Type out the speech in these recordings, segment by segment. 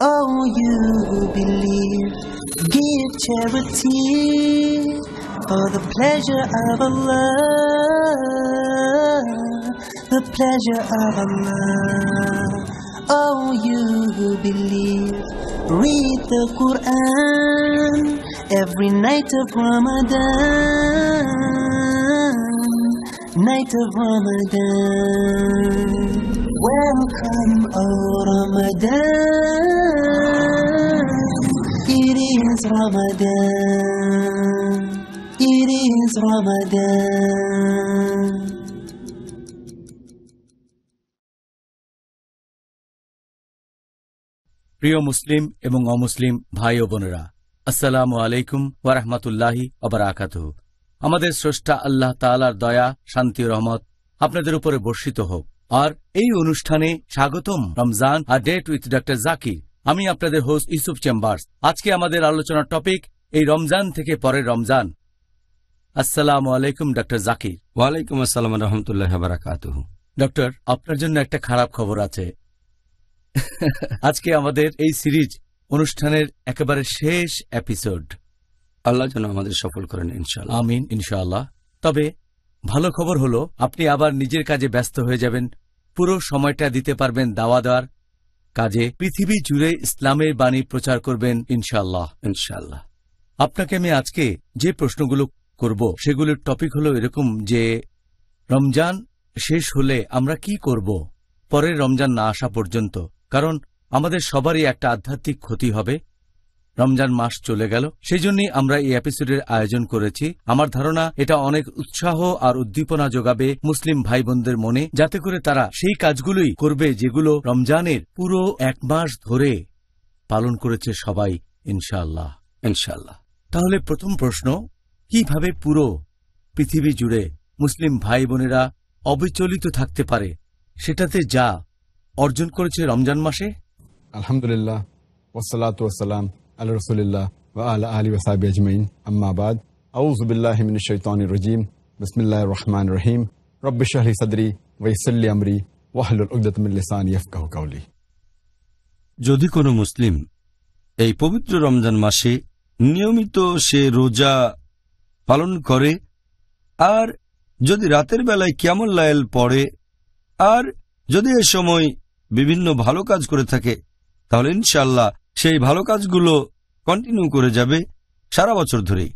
Oh, you who believe, give charity for the pleasure of Allah, the pleasure of Allah. Oh, you who believe, read the Quran every night of Ramadan, night of Ramadan. Welcome, oh Ramadan. It is Ramadan. It is Ramadan. প্রিয় মুসলিম এবং অমুসলিম ভাই ও বোনেরা আসসালামু আলাইকুম ওয়ারহমাতুল্লাহি আবরাকাত আমাদের স্রষ্টা আল্লাহ তালার দয়া শান্তি রহমত আপনাদের উপরে বর্ষিত হোক আর এই অনুষ্ঠানে স্বাগতম রমজান আর ডেট উইথ ডক্টর জাকির আমি আপনাদের হোস্ট ইউসুফ চেম্বার্স আজকে আমাদের আলোচনার টপিক এই রমজান থেকে পরের রমজান আসসালাম আলাইকুম ডক্টর জাকির ওয়ালাইকুম আসসালাম রহমতুল্লাহ বারাকাত ডক্টর আপনার জন্য একটা খারাপ খবর আছে আজকে আমাদের এই সিরিজ অনুষ্ঠানের একেবারে শেষ এপিসোড আল্লাহ যেন আমাদের সফল করেন ইনশাল আমিন ইনশাআল্লাহ তবে ভালো খবর হলো আপনি আবার নিজের কাজে ব্যস্ত হয়ে যাবেন পুরো সময়টা দিতে পারবেন দাওয়া দেওয়ার কাজে পৃথিবী জুড়ে ইসলামের বাণী প্রচার করবেন ইনশাল্লাহ ইনশাল্লাহ আপনাকে আমি আজকে যে প্রশ্নগুলো করব সেগুলোর টপিক হলো এরকম যে রমজান শেষ হলে আমরা কি করব পরের রমজান না আসা পর্যন্ত কারণ আমাদের সবারই একটা আধ্যাত্মিক ক্ষতি হবে রমজান মাস চলে গেল সেই জন্যই আমরা এই এপিসোডের আয়োজন করেছি আমার ধারণা এটা অনেক উৎসাহ আর উদ্দীপনা যোগাবে মুসলিম ভাই বোনদের মনে যাতে করে তারা সেই কাজগুলোই করবে যেগুলো রমজানের পুরো এক মাস ধরে পালন করেছে সবাই ইনশাল্লাহ ইনশাল্লাহ তাহলে প্রথম প্রশ্ন কিভাবে পুরো পৃথিবী জুড়ে মুসলিম ভাই বোনেরা অবিচলিত থাকতে পারে সেটাতে যা অর্জন করেছে রমজান মাসে আলহামদুলিল্লাহ ওসালাত ওসালাম আল্লাহ রসুলিল্লাহ আল্লাহ আলী ওসাব আজমাইন আম্মাবাদ আউজবিল্লাহমিন শৈতান রজিম বিসমিল্লা রহমান রহিম রব্বিশাহলি সদরি ওয়াইসল্লি আমরি ওয়াহলুল উকদতমিল্লিসান ইয়ফকাহ যদি কোনো মুসলিম এই পবিত্র রমজান মাসে নিয়মিত সে রোজা পালন করে আর যদি রাতের বেলায় কেমন লাইল পড়ে আর যদি এ সময় বিভিন্ন ভালো কাজ করে থাকে তাহলে ইনশাল্লাহ সেই ভালো কাজগুলো কন্টিনিউ করে যাবে সারা বছর ধরেই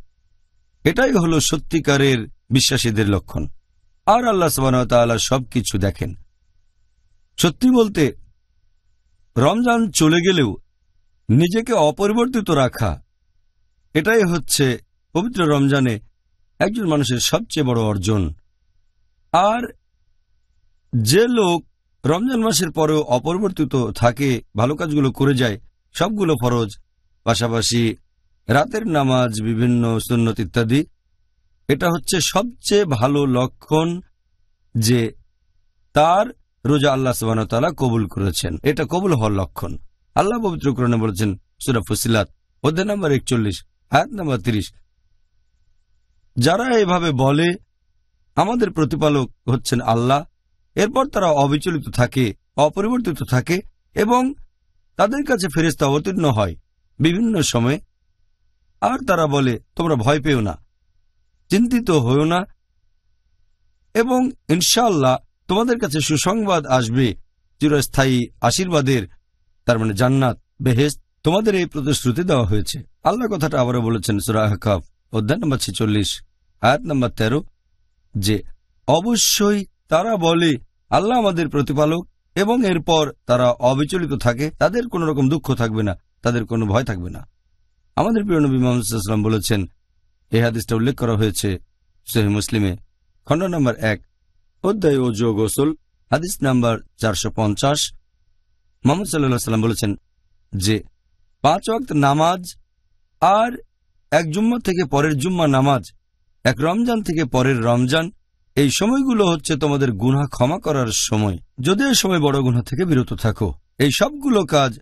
এটাই হল সত্যিকারের বিশ্বাসীদের লক্ষণ আর আল্লাহ সবানতাল্লাহ সব কিছু দেখেন সত্যি বলতে রমজান চলে গেলেও নিজেকে অপরিবর্তিত রাখা এটাই হচ্ছে পবিত্র রমজানে একজন মানুষের সবচেয়ে বড় অর্জন আর যে লোক রমজান মাসের পরেও অপরিবর্তিত থাকে ভালো কাজগুলো করে যায় সবগুলো ফরজ পাশাপাশি রাতের নামাজ বিভিন্ন সুন্নত ইত্যাদি এটা হচ্ছে সবচেয়ে ভালো লক্ষণ যে তার রোজা আল্লাহ তালা কবুল করেছেন এটা কবুল হওয়ার লক্ষণ আল্লাহ পবিত্র কোরআনে বলেছেন সুরা ফুসিলাত অধ্যায় নাম্বার একচল্লিশ হায়াত নাম্বার তিরিশ যারা এভাবে বলে আমাদের প্রতিপালক হচ্ছেন আল্লাহ এরপর তারা অবিচলিত থাকে অপরিবর্তিত থাকে এবং তাদের কাছে ফেরেস্তা অবতীর্ণ হয় বিভিন্ন সময়ে আর তারা বলে তোমরা ভয় পেও না চিন্তিত হও না এবং ইনশাল্লাহ তোমাদের কাছে সুসংবাদ আসবে চিরস্থায়ী আশীর্বাদের তার মানে জান্নাত বেহেস তোমাদের এই প্রতিশ্রুতি দেওয়া হয়েছে আল্লাহ কথাটা আবারও বলেছেন সুরাহকাফ অধ্যায় নম্বর ছেচল্লিশ আয়াত নম্বর তেরো যে অবশ্যই তারা বলে আল্লাহ আমাদের প্রতিপালক এবং এরপর তারা অবিচলিত থাকে তাদের কোনো রকম দুঃখ থাকবে না তাদের কোনো ভয় থাকবে না আমাদের প্রিয় নবী মোহাম্মদাম বলেছেন এ হাদিসটা উল্লেখ করা হয়েছে সহি মুসলিমে খণ্ড নম্বর এক অধ্যায় ও যোগ ওসুল হাদিস নাম্বার চারশো পঞ্চাশ মোহাম্মদ সাল্লা সাল্লাম বলেছেন যে পাঁচ অক্ত নামাজ আর এক জুম্মা থেকে পরের জুম্মা নামাজ এক রমজান থেকে পরের রমজান এই সময়গুলো হচ্ছে তোমাদের গুনা ক্ষমা করার সময় যদি এই সময় বড় গুনা থেকে বিরত থাকো এই সবগুলো কাজ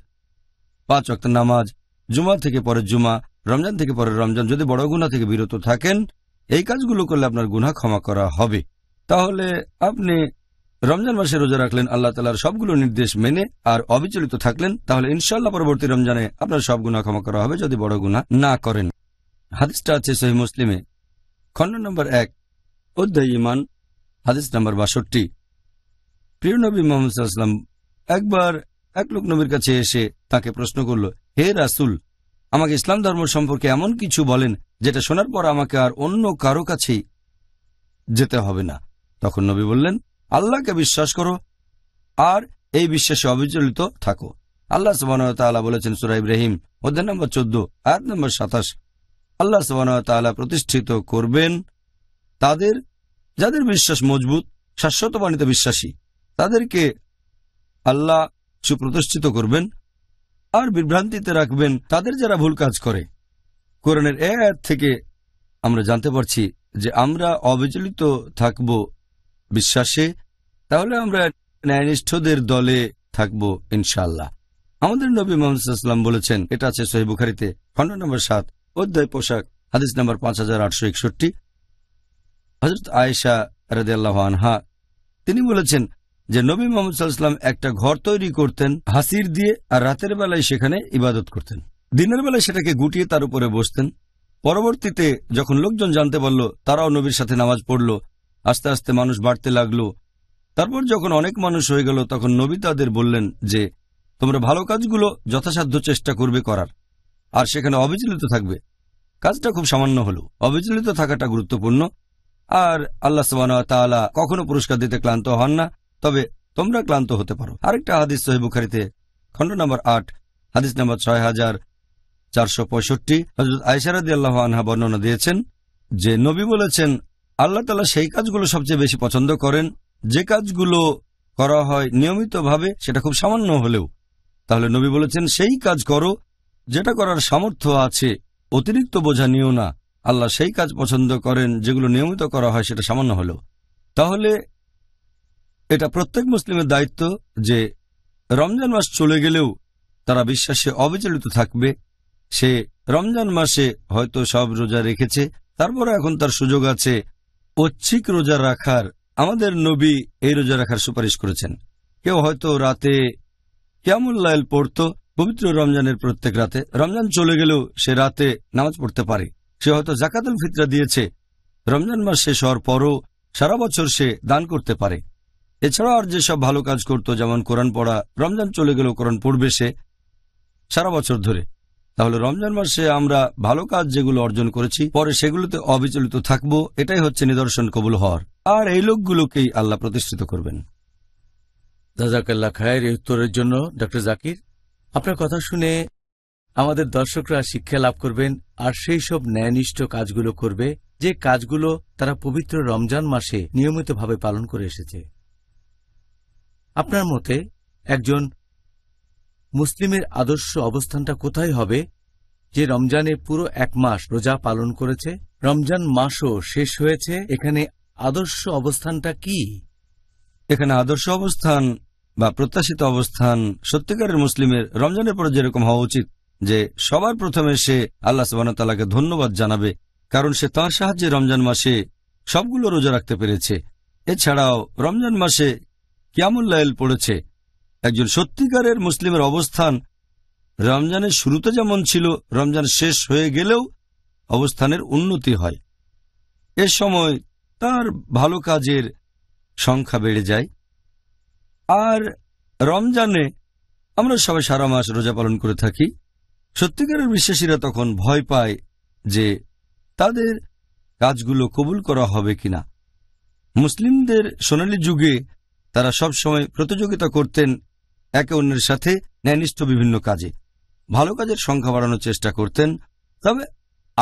পাঁচ অক্ত নামাজ জুমা থেকে পরে জুমা রমজান থেকে পরে রমজান যদি বড় গুনা থেকে বিরত থাকেন এই কাজগুলো করলে আপনার গুনা ক্ষমা করা হবে তাহলে আপনি রমজান মাসে রোজা রাখলেন আল্লাহ তালার সবগুলো নির্দেশ মেনে আর অবিচলিত থাকলেন তাহলে ইনশাল্লাহ পরবর্তী রমজানে আপনার সব গুণা ক্ষমা করা হবে যদি বড় গুণা না করেন হাদিসটা আছে সহি মুসলিমে খণ্ড নম্বর এক অধ্যায় ইমান হাদিস নাম্বার বাষট্টি প্রিয় নবী একবার এক লোক নবীর কাছে এসে তাকে প্রশ্ন করল হে রাসুল আমাকে ইসলাম ধর্ম সম্পর্কে এমন কিছু বলেন যেটা শোনার পর আমাকে আর অন্য কারো কাছেই যেতে হবে না তখন নবী বললেন আল্লাহকে বিশ্বাস করো আর এই বিশ্বাসে অবিচলিত থাকো আল্লাহ সুবাহতাল্লাহ বলেছেন সুরা ইব্রাহিম অধ্যায় নম্বর চোদ্দ আয়াত নম্বর সাতাশ আল্লাহ সুবাহতাল্লাহ প্রতিষ্ঠিত করবেন তাদের যাদের বিশ্বাস মজবুত শাশ্বত বাণীতে বিশ্বাসী তাদেরকে আল্লাহ সুপ্রতিষ্ঠিত করবেন আর বিভ্রান্তিতে রাখবেন তাদের যারা ভুল কাজ করে কোরআনের এ আয়াত থেকে আমরা জানতে পারছি যে আমরা অবিচলিত থাকব বিশ্বাসে তাহলে আমরা ন্যায়নিষ্ঠদের দলে থাকব ইনশাল্লাহ আমাদের নবী মোহাম্মদ বলেছেন এটা আছে সহিবুখারিতে খণ্ড নম্বর সাত অধ্যায় পোশাক হাদিস নম্বর পাঁচ হাজার আটশো একষট্টি হজরত আয়েশা রাজিয়াল্লাহ আনহা তিনি বলেছেন যে নবী মোহাম্মদ সাল্লাম একটা ঘর তৈরি করতেন হাসির দিয়ে আর রাতের বেলায় সেখানে ইবাদত করতেন দিনের বেলায় সেটাকে গুটিয়ে তার উপরে বসতেন পরবর্তীতে যখন লোকজন জানতে পারল তারাও নবীর সাথে নামাজ পড়ল আস্তে আস্তে মানুষ বাড়তে লাগলো তারপর যখন অনেক মানুষ হয়ে গেল তখন নবী তাদের বললেন যে তোমরা ভালো কাজগুলো যথাসাধ্য চেষ্টা করবে করার আর সেখানে অবিচলিত থাকবে কাজটা খুব সামান্য হলো অবিচলিত থাকাটা গুরুত্বপূর্ণ আর আল্লাহ তাআলা কখনো পুরস্কার দিতে ক্লান্ত হন না তবে তোমরা ক্লান্ত হতে পারো আরেকটা হাদিস সহিবুখারিতে খণ্ড নম্বর আট হাদিস নম্বর ছয় হাজার চারশো পঁয়ষট্টি হজরত আয়সারাদি আল্লাহ আনহা বর্ণনা দিয়েছেন যে নবী বলেছেন আল্লাহ তালা সেই কাজগুলো সবচেয়ে বেশি পছন্দ করেন যে কাজগুলো করা হয় নিয়মিতভাবে সেটা খুব সামান্য হলেও তাহলে নবী বলেছেন সেই কাজ করো যেটা করার সামর্থ্য আছে অতিরিক্ত বোঝা নিও না আল্লাহ সেই কাজ পছন্দ করেন যেগুলো নিয়মিত করা হয় সেটা সামান্য হলো তাহলে এটা প্রত্যেক মুসলিমের দায়িত্ব যে রমজান মাস চলে গেলেও তারা বিশ্বাসে অবিচলিত থাকবে সে রমজান মাসে হয়তো সব রোজা রেখেছে তারপরে এখন তার সুযোগ আছে ঐচ্ছিক রোজা রাখার আমাদের নবী এই রোজা রাখার সুপারিশ করেছেন কেউ হয়তো রাতে ক্যামুল্লাইল পড়ত পবিত্র রমজানের প্রত্যেক রাতে রমজান চলে গেলেও সে রাতে নামাজ পড়তে পারে সে হয়তো জাকাতুল ফিতরা দিয়েছে রমজান মাস শেষ হওয়ার পরও সারা বছর সে দান করতে পারে এছাড়াও আর যেসব ভালো কাজ করত যেমন কোরআন পড়া রমজান চলে গেলেও কোরআন পড়বে সে সারা বছর ধরে তাহলে রমজান মাসে আমরা ভালো কাজ যেগুলো অর্জন করেছি পরে সেগুলোতে অবিচলিত থাকব এটাই হচ্ছে নিদর্শন কবুল হওয়ার আর এই লোকগুলোকেই আল্লাহ প্রতিষ্ঠিত করবেন দাজাকাল্লা খায়ের এই উত্তরের জন্য ডক্টর জাকির আপনার কথা শুনে আমাদের দর্শকরা শিক্ষা লাভ করবেন আর সেই সব ন্যায়নিষ্ঠ কাজগুলো করবে যে কাজগুলো তারা পবিত্র রমজান মাসে নিয়মিতভাবে পালন করে এসেছে আপনার মতে একজন মুসলিমের আদর্শ অবস্থানটা কোথায় হবে যে রমজানে পুরো এক মাস রোজা পালন করেছে রমজান মাসও শেষ হয়েছে এখানে আদর্শ অবস্থানটা কি এখানে আদর্শ অবস্থান বা প্রত্যাশিত অবস্থান সত্যিকারের মুসলিমের রমজানের পরে যেরকম হওয়া উচিত যে সবার প্রথমে সে আল্লাহ সুবাহতাল্লাহকে ধন্যবাদ জানাবে কারণ সে তার সাহায্যে রমজান মাসে সবগুলো রোজা রাখতে পেরেছে এছাড়াও রমজান মাসে কিয়ামুল্লাইল পড়েছে একজন সত্যিকারের মুসলিমের অবস্থান রমজানের শুরুতে যেমন ছিল রমজান শেষ হয়ে গেলেও অবস্থানের উন্নতি হয় এ সময় তার ভালো কাজের সংখ্যা বেড়ে যায় আর রমজানে আমরা সবাই সারা মাস রোজা পালন করে থাকি সত্যিকারের বিশ্বাসীরা তখন ভয় পায় যে তাদের কাজগুলো কবুল করা হবে কিনা মুসলিমদের সোনালী যুগে তারা সবসময় প্রতিযোগিতা করতেন একে অন্যের সাথে ন্যায়নিষ্ঠ বিভিন্ন কাজে ভালো কাজের সংখ্যা বাড়ানোর চেষ্টা করতেন তবে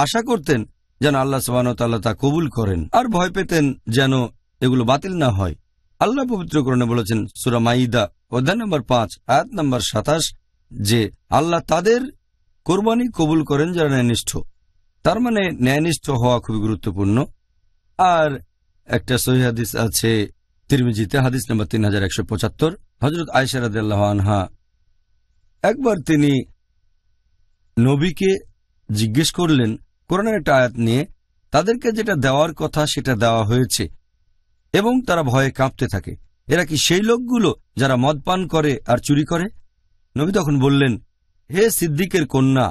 আশা করতেন যেন আল্লাহ সবানতাল্লাহ তা কবুল করেন আর ভয় পেতেন যেন এগুলো বাতিল না হয় আল্লাহ পবিত্রকরণে বলেছেন সুরা মাইদা অধ্যায় নম্বর পাঁচ আয়াত নম্বর সাতাশ যে আল্লাহ তাদের কোরবানি কবুল করেন যারা ন্যায়নিষ্ঠ তার মানে ন্যায়নিষ্ঠ হওয়া খুবই গুরুত্বপূর্ণ আর একটা সহিহাদিস আছে তিরমিজিতে হাদিস নাম্বার তিন হাজার একশো পঁচাত্তর হজরত আয়সারাদাল্লাহ আনহা একবার তিনি নবীকে জিজ্ঞেস করলেন করোনার একটা আয়াত নিয়ে তাদেরকে যেটা দেওয়ার কথা সেটা দেওয়া হয়েছে এবং তারা ভয়ে কাঁপতে থাকে এরা কি সেই লোকগুলো যারা মদ পান করে আর চুরি করে নবী তখন বললেন হে সিদ্দিকের কন্যা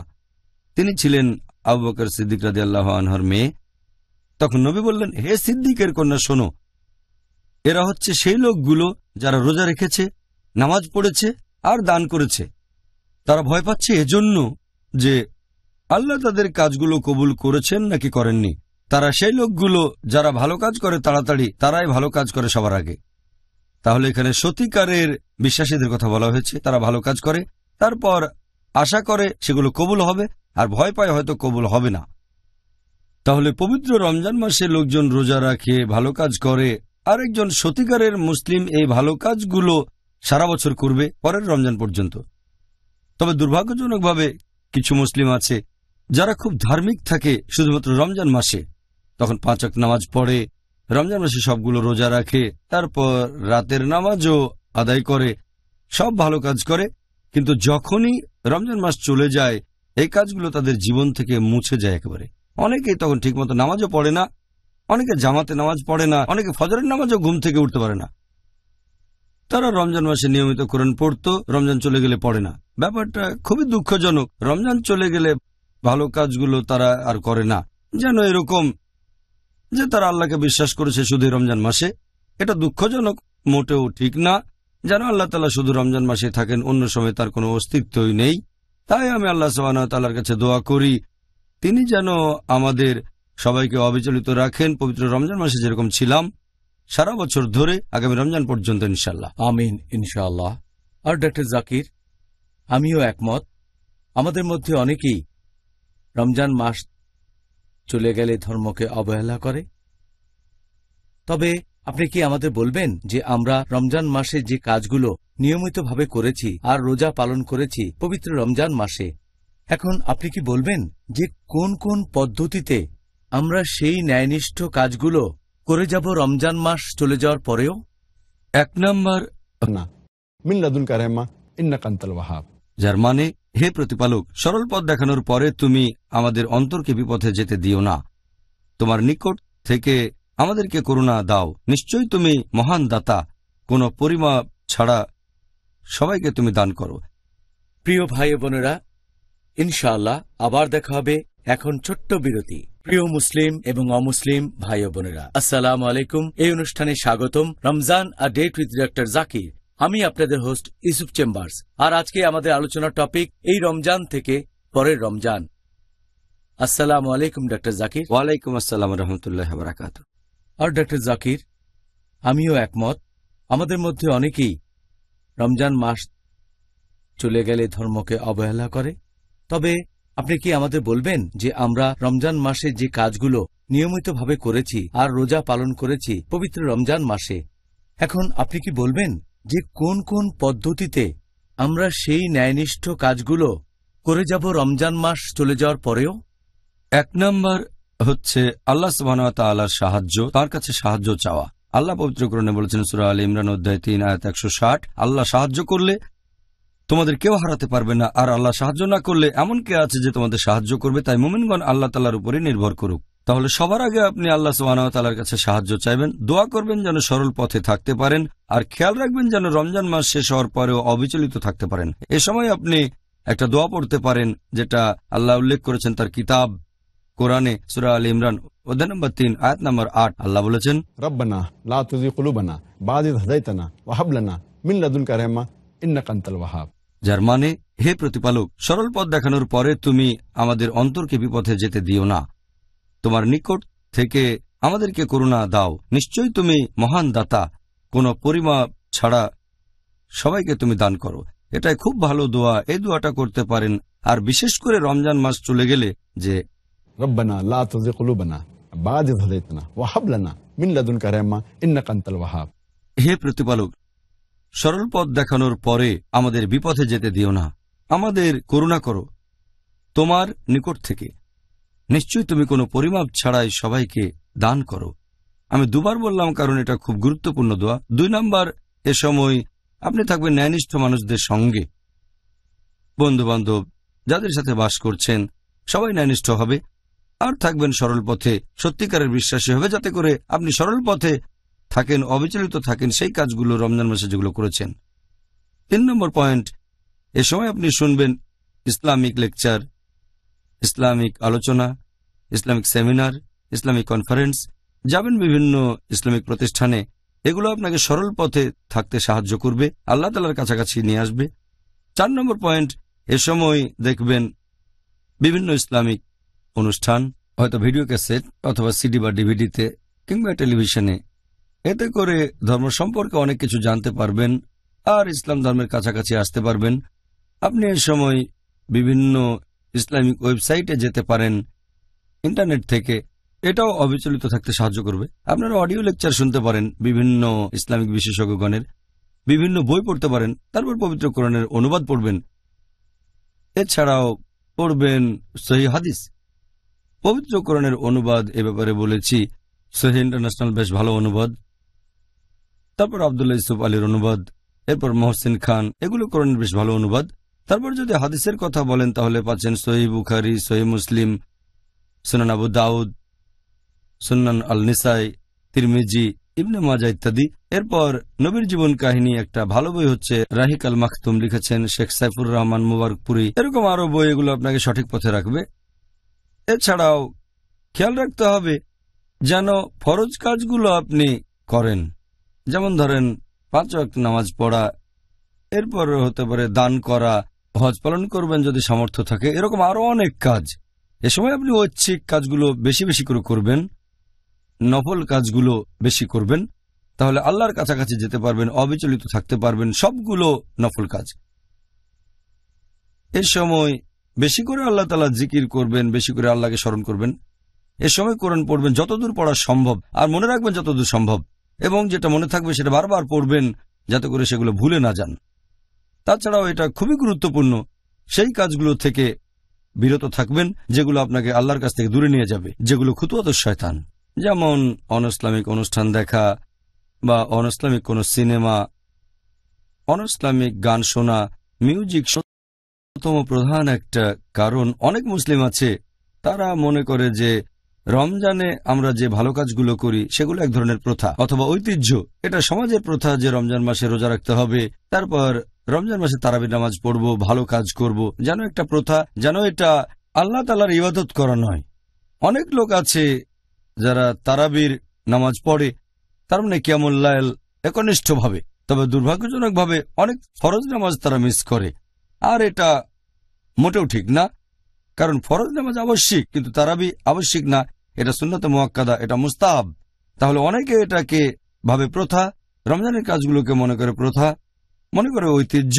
তিনি ছিলেন আবুকার সিদ্দিক রাজি আল্লাহ আনহর মেয়ে তখন নবী বললেন হে সিদ্দিকের কন্যা শোনো এরা হচ্ছে সেই লোকগুলো যারা রোজা রেখেছে নামাজ পড়েছে আর দান করেছে তারা ভয় পাচ্ছে এজন্য যে আল্লাহ তাদের কাজগুলো কবুল করেছেন নাকি করেননি তারা সেই লোকগুলো যারা ভালো কাজ করে তাড়াতাড়ি তারাই ভালো কাজ করে সবার আগে তাহলে এখানে সতিকারের বিশ্বাসীদের কথা বলা হয়েছে তারা ভালো কাজ করে তারপর আশা করে সেগুলো কবুল হবে আর ভয় পায় হয়তো কবুল হবে না তাহলে পবিত্র রমজান মাসে লোকজন রোজা রাখে ভালো কাজ করে আর একজন সতিকারের মুসলিম এই ভালো কাজগুলো সারা বছর করবে পরের রমজান পর্যন্ত তবে দুর্ভাগ্যজনকভাবে কিছু মুসলিম আছে যারা খুব ধার্মিক থাকে শুধুমাত্র রমজান মাসে তখন পাঁচক নামাজ পড়ে রমজান মাসে সবগুলো রোজা রাখে তারপর রাতের নামাজও আদায় করে সব ভালো কাজ করে কিন্তু যখনই রমজান মাস চলে যায় এই কাজগুলো তাদের জীবন থেকে মুছে যায় একেবারে অনেকেই তখন ঠিকমতো নামাজও পড়ে না অনেকে জামাতে নামাজ পড়ে না অনেকে ফজরের নামাজও ঘুম থেকে উঠতে পারে না তারা রমজান মাসে নিয়মিত কোরআন পড়তো রমজান চলে গেলে পড়ে না ব্যাপারটা খুবই দুঃখজনক রমজান চলে গেলে ভালো কাজগুলো তারা আর করে না যেন এরকম যে তারা আল্লাহকে বিশ্বাস করেছে শুধু রমজান মাসে এটা দুঃখজনক মোটেও ঠিক না যেন আল্লাহ তালা শুধু রমজান মাসে থাকেন অন্য সময় তার কোনো অস্তিত্বই নেই তাই আমি আল্লাহ সোহানা কাছে দোয়া করি তিনি যেন আমাদের সবাইকে অবিচলিত রাখেন পবিত্র রমজান মাসে যেরকম ছিলাম সারা বছর ধরে আগামী রমজান পর্যন্ত ইনশাল্লাহ আমিন ইনশাল্লাহ আর ডাক্তার জাকির আমিও একমত আমাদের মধ্যে অনেকেই রমজান মাস চলে গেলে ধর্মকে অবহেলা করে তবে আপনি কি আমাদের বলবেন যে আমরা রমজান মাসে যে কাজগুলো নিয়মিতভাবে করেছি আর রোজা পালন করেছি পবিত্র রমজান মাসে এখন আপনি কি বলবেন যে কোন কোন পদ্ধতিতে আমরা সেই ন্যায়নিষ্ঠ কাজগুলো করে যাব রমজান মাস চলে যাওয়ার পরেও এক নম্বর যার মানে হে প্রতিপালক সরল পথ দেখানোর পরে তুমি আমাদের অন্তরকে বিপথে যেতে দিও না তোমার নিকট থেকে আমাদেরকে করুণা দাও নিশ্চয়ই তুমি মহান দাতা কোন পরিমাপ ছাড়া সবাইকে তুমি দান করো প্রিয় ভাই বোনেরা ইনশাআল্লাহ আবার দেখা হবে এখন ছোট্ট বিরতি প্রিয় মুসলিম এবং অমুসলিম ভাই বোনেরা আসসালাম আলাইকুম এই অনুষ্ঠানে স্বাগতম রমজান আর ডেট উইথ ডক্টর জাকির আমি আপনাদের হোস্ট ইসুফ চেম্বার্স আর আজকে আমাদের আলোচনার টপিক এই রমজান থেকে পরের রমজান আসসালাম আলাইকুম ডক্টর জাকির ওয়ালাইকুম আসসালাম রহমতুল্লাহ বারাকাতু আর ডাক্তার জাকির আমিও একমত আমাদের মধ্যে অনেকেই রমজান মাস চলে গেলে ধর্মকে অবহেলা করে তবে আপনি কি আমাদের বলবেন যে আমরা রমজান মাসে যে কাজগুলো নিয়মিতভাবে করেছি আর রোজা পালন করেছি পবিত্র রমজান মাসে এখন আপনি কি বলবেন যে কোন কোন পদ্ধতিতে আমরা সেই ন্যায়নিষ্ঠ কাজগুলো করে যাব রমজান মাস চলে যাওয়ার পরেও এক নম্বর হচ্ছে আল্লাহ সুবাহর সাহায্য তার কাছে সাহায্য চাওয়া আল্লাহ পবিত্রকরণে বলেছেন সুরা আল ইমরান অধ্যায় তিন আয়াত একশো আল্লাহ সাহায্য করলে তোমাদের কেউ হারাতে পারবে না আর আল্লাহ সাহায্য না করলে এমন কে আছে যে তোমাদের সাহায্য করবে তাই মোমিনগণ আল্লাহ তালার উপরে নির্ভর করুক তাহলে সবার আগে আপনি আল্লাহ সোহানার কাছে সাহায্য চাইবেন দোয়া করবেন যেন সরল পথে থাকতে পারেন আর খেয়াল রাখবেন যেন রমজান মাস শেষ হওয়ার পরেও অবিচলিত থাকতে পারেন এ সময় আপনি একটা দোয়া পড়তে পারেন যেটা আল্লাহ উল্লেখ করেছেন তার কিতাব কোরআনে সুরা আল ইমরান অধ্যায় নম্বর তিন আয়াত নম্বর আট আল্লাহ বলেছেন রব্বানা কুলুবানা বাদিদ মিন লাদুনকা রাহমা ইন্নাকা আনতাল ওয়াহাব যার মানে হে প্রতিপালক সরল পথ দেখানোর পরে তুমি আমাদের অন্তরকে বিপথে যেতে দিও না তোমার নিকট থেকে আমাদেরকে করুণা দাও নিশ্চয়ই তুমি মহান দাতা কোন পরিমাপ ছাড়া সবাইকে তুমি দান করো এটাই খুব ভালো দোয়া এই দোয়াটা করতে পারেন আর বিশেষ করে রমজান মাস চলে গেলে যে রব্বানা লা তুজি কুলুবানা বাদিদ হাদাইতনা ওয়া হাব লানা মিন লাদুনকা রাহমা ইন্নাকা আনতাল ওয়াহাব হে প্রতিপালক সরল পথ দেখানোর পরে আমাদের বিপথে যেতে দিও না আমাদের করুণা করো তোমার নিকট থেকে নিশ্চয়ই তুমি কোনো পরিমাপ ছাড়াই সবাইকে দান করো আমি দুবার বললাম কারণ এটা খুব গুরুত্বপূর্ণ দোয়া দুই নম্বর এ সময় আপনি থাকবেন ন্যায়নিষ্ঠ মানুষদের সঙ্গে বন্ধু বান্ধব যাদের সাথে বাস করছেন সবাই ন্যায়নিষ্ঠ হবে আর থাকবেন সরল পথে সত্যিকারের বিশ্বাসী হবে যাতে করে আপনি সরল পথে থাকেন অবিচলিত থাকেন সেই কাজগুলো রমজান মাসে যেগুলো করেছেন তিন নম্বর পয়েন্ট এ সময় আপনি শুনবেন ইসলামিক লেকচার ইসলামিক আলোচনা ইসলামিক সেমিনার ইসলামিক কনফারেন্স যাবেন বিভিন্ন ইসলামিক প্রতিষ্ঠানে এগুলো আপনাকে সরল পথে থাকতে সাহায্য করবে আল্লাহ তালার কাছাকাছি নিয়ে আসবে চার নম্বর পয়েন্ট এ সময় দেখবেন বিভিন্ন ইসলামিক অনুষ্ঠান হয়তো ভিডিও ক্যাসেট অথবা সিডি বা ডিভিডিতে কিংবা টেলিভিশনে এতে করে ধর্ম সম্পর্কে অনেক কিছু জানতে পারবেন আর ইসলাম ধর্মের কাছাকাছি আসতে পারবেন আপনি এ সময় বিভিন্ন ইসলামিক ওয়েবসাইটে যেতে পারেন ইন্টারনেট থেকে এটাও অবিচলিত থাকতে সাহায্য করবে আপনারা অডিও লেকচার শুনতে পারেন বিভিন্ন ইসলামিক বিশেষজ্ঞগণের বিভিন্ন বই পড়তে পারেন তারপর পবিত্র কোরআনের অনুবাদ পড়বেন এছাড়াও পড়বেন সহি হাদিস পবিত্রকরণের অনুবাদ এ ব্যাপারে বলেছি সোহে ইন্টারন্যাশনাল বেশ ভালো অনুবাদ তারপর আবদুল্লা ইসুফ আলীর অনুবাদ এরপর মহসিন খান এগুলো করণের বেশ ভালো অনুবাদ তারপর যদি হাদিসের কথা বলেন তাহলে পাচ্ছেন সহি বুখারি সহি মুসলিম সুনান আবু দাউদ সুনান আল নিসাই তিরমিজি ইবনে মাজা ইত্যাদি এরপর নবীর জীবন কাহিনী একটা ভালো বই হচ্ছে রাহিক আল মাখতুম লিখেছেন শেখ সাইফুর রহমান মুবারকপুরি এরকম আরো বই এগুলো আপনাকে সঠিক পথে রাখবে এছাড়াও খেয়াল রাখতে হবে যেন ফরজ কাজগুলো আপনি করেন যেমন ধরেন পাঁচ ওয়াক্ত নামাজ পড়া এরপর হতে পারে দান করা হজ পালন করবেন যদি সামর্থ্য থাকে এরকম আরও অনেক কাজ এ সময় আপনি ঐচ্ছিক কাজগুলো বেশি বেশি করে করবেন নফল কাজগুলো বেশি করবেন তাহলে আল্লাহর কাছাকাছি যেতে পারবেন অবিচলিত থাকতে পারবেন সবগুলো নফল কাজ এ সময় বেশি করে আল্লাহ তালা জিকির করবেন বেশি করে আল্লাহকে স্মরণ করবেন এ সময় কোরআন পড়বেন যতদূর পড়া সম্ভব আর মনে রাখবেন যতদূর সম্ভব এবং যেটা মনে থাকবে সেটা বারবার পড়বেন যাতে করে সেগুলো ভুলে না যান তাছাড়াও এটা খুবই গুরুত্বপূর্ণ সেই কাজগুলো থেকে বিরত থাকবেন যেগুলো আপনাকে আল্লাহর কাছ থেকে দূরে নিয়ে যাবে যেগুলো খুতুয়াত শয়তান যেমন ইসলামিক অনুষ্ঠান দেখা বা ইসলামিক কোনো সিনেমা ইসলামিক গান শোনা মিউজিক অন্যতম প্রধান একটা কারণ অনেক মুসলিম আছে তারা মনে করে যে রমজানে আমরা যে ভালো কাজগুলো করি সেগুলো এক ধরনের প্রথা অথবা ঐতিহ্য এটা সমাজের প্রথা যে রমজান মাসে রোজা রাখতে হবে তারপর রমজান মাসে তারাবির নামাজ পড়ব ভালো কাজ করব যেন একটা প্রথা যেন এটা আল্লাহ তালার ইবাদত করা নয় অনেক লোক আছে যারা তারাবির নামাজ পড়ে তার মানে কেমন লায়াল একনিষ্ঠভাবে তবে দুর্ভাগ্যজনকভাবে অনেক ফরজ নামাজ তারা মিস করে আর এটা মোটেও ঠিক না কারণ ফরজ নামাজ আবশ্যিক কিন্তু তারাবি আবশ্যিক না এটা সুন্নত মোয়াক্কাদা এটা মুস্তাব তাহলে অনেকে এটাকে ভাবে প্রথা রমজানের কাজগুলোকে মনে করে প্রথা মনে করে ঐতিহ্য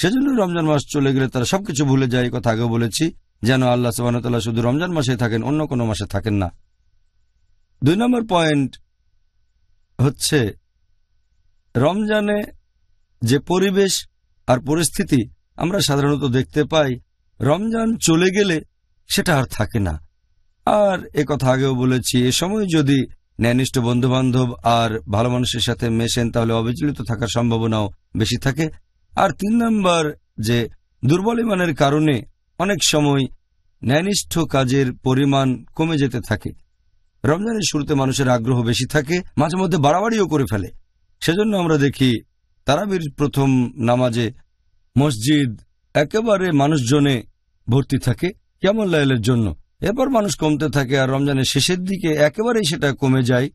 সেজন্য রমজান মাস চলে গেলে তারা সবকিছু ভুলে যায় কথা আগে বলেছি যেন আল্লাহ সুবাহতাল্লাহ শুধু রমজান মাসে থাকেন অন্য কোনো মাসে থাকেন না দুই নম্বর পয়েন্ট হচ্ছে রমজানে যে পরিবেশ আর পরিস্থিতি আমরা সাধারণত দেখতে পাই রমজান চলে গেলে সেটা আর থাকে না আর এ কথা আগেও বলেছি এ সময় যদি ন্যায়নিষ্ঠ বন্ধুবান্ধব আর ভালো মানুষের সাথে মেশেন তাহলে অবিচলিত থাকার সম্ভাবনাও বেশি থাকে আর তিন নম্বর যে দুর্বল ইমানের কারণে অনেক সময় ন্যায়নিষ্ঠ কাজের পরিমাণ কমে যেতে থাকে রমজানের শুরুতে মানুষের আগ্রহ বেশি থাকে মাঝে মধ্যে বাড়াবাড়িও করে ফেলে সেজন্য আমরা দেখি তারাবির প্রথম নামাজে মসজিদ একেবারে মানুষজনে ভর্তি থাকে কেমন লাইলের জন্য এরপর মানুষ কমতে থাকে আর রমজানের শেষের দিকে একেবারেই সেটা কমে যায়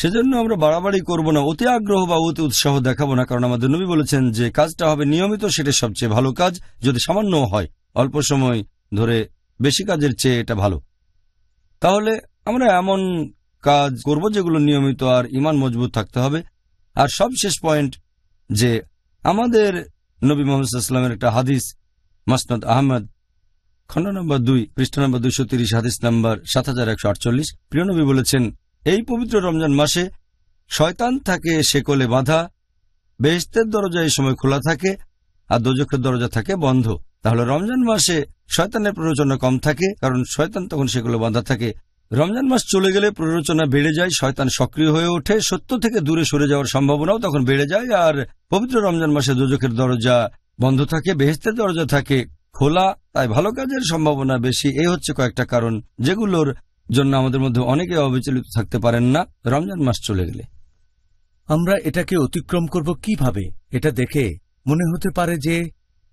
সেজন্য আমরা বাড়াবাড়ি করব না অতি আগ্রহ বা অতি উৎসাহ দেখাবো না কারণ আমাদের নবী বলেছেন যে কাজটা হবে নিয়মিত সেটা সবচেয়ে ভালো কাজ যদি সামান্য হয় অল্প সময় ধরে বেশি কাজের চেয়ে এটা ভালো তাহলে আমরা এমন কাজ করব যেগুলো নিয়মিত আর ইমান মজবুত থাকতে হবে আর সবশেষ পয়েন্ট যে আমাদের নবী মোহাম্মদের একটা হাদিস মাসনাদ আহমদ খন্ড নম্বর দুই পৃষ্ঠ নম্বর দুইশো তিরিশ হাদিস নম্বর সাত হাজার একশো আটচল্লিশ প্রিয়নবী বলেছেন এই পবিত্র রমজান মাসে শয়তান থাকে শেকলে বাঁধা বেহস্তের দরজা এই সময় খোলা থাকে আর দোজকের দরজা থাকে বন্ধ তাহলে রমজান মাসে শয়তানের প্ররোচনা কম থাকে কারণ শয়তান তখন সেগুলো বাঁধা থাকে রমজান মাস চলে গেলে প্ররোচনা বেড়ে যায় শয়তান সক্রিয় হয়ে ওঠে সত্য থেকে দূরে সরে যাওয়ার সম্ভাবনাও তখন বেড়ে যায় আর পবিত্র রমজান মাসে দুজকের দরজা বন্ধ থাকে বেহেস্তের দরজা থাকে খোলা তাই ভালো কাজের সম্ভাবনা বেশি এই হচ্ছে কয়েকটা কারণ যেগুলোর জন্য আমাদের মধ্যে অনেকে অবিচলিত থাকতে পারেন না রমজান মাস চলে গেলে আমরা এটাকে অতিক্রম করব কিভাবে এটা দেখে মনে হতে পারে যে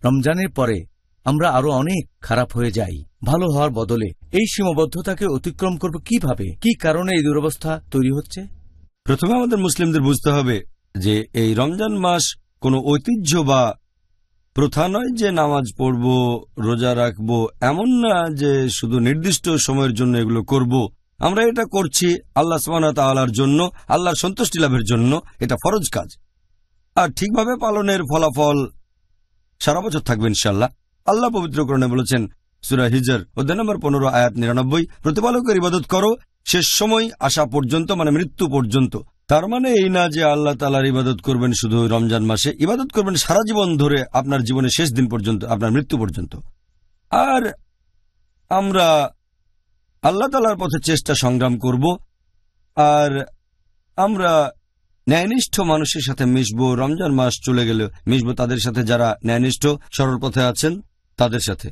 রমজানের পরে আমরা আরো অনেক খারাপ হয়ে যাই ভালো হওয়ার বদলে এই সীমাবদ্ধতাকে অতিক্রম করব কিভাবে কি কারণে এই দুরবস্থা তৈরি হচ্ছে প্রথমে আমাদের মুসলিমদের বুঝতে হবে যে এই রমজান মাস কোনো ঐতিহ্য বা প্রথা নয় যে নামাজ পড়ব রোজা রাখব এমন না যে শুধু নির্দিষ্ট সময়ের জন্য এগুলো করব। আমরা এটা করছি আল্লাহ সামানার জন্য আল্লাহর সন্তুষ্টি লাভের জন্য এটা ফরজ কাজ আর ঠিকভাবে পালনের ফলাফল সারা বছর থাকবে ইনশাল্লাহ আল্লাহ পবিত্র করণে বলেছেন সুরা হিজর অধ্যায় নম্বর পনেরো আয়াত নিরানব্বই প্রতিপালকের ইবাদত করো শেষ সময় আসা পর্যন্ত মানে মৃত্যু পর্যন্ত তার মানে এই না যে আল্লাহ তালার ইবাদত করবেন শুধু রমজান মাসে ইবাদত করবেন সারা জীবন ধরে আপনার জীবনের শেষ দিন পর্যন্ত আপনার মৃত্যু পর্যন্ত আর আমরা আল্লাহ তালার পথে চেষ্টা সংগ্রাম করব আর আমরা ন্যায়নিষ্ঠ মানুষের সাথে মিশবো রমজান মাস চলে গেলে মিশবো তাদের সাথে যারা ন্যায়নিষ্ঠ সরল পথে আছেন তাদের সাথে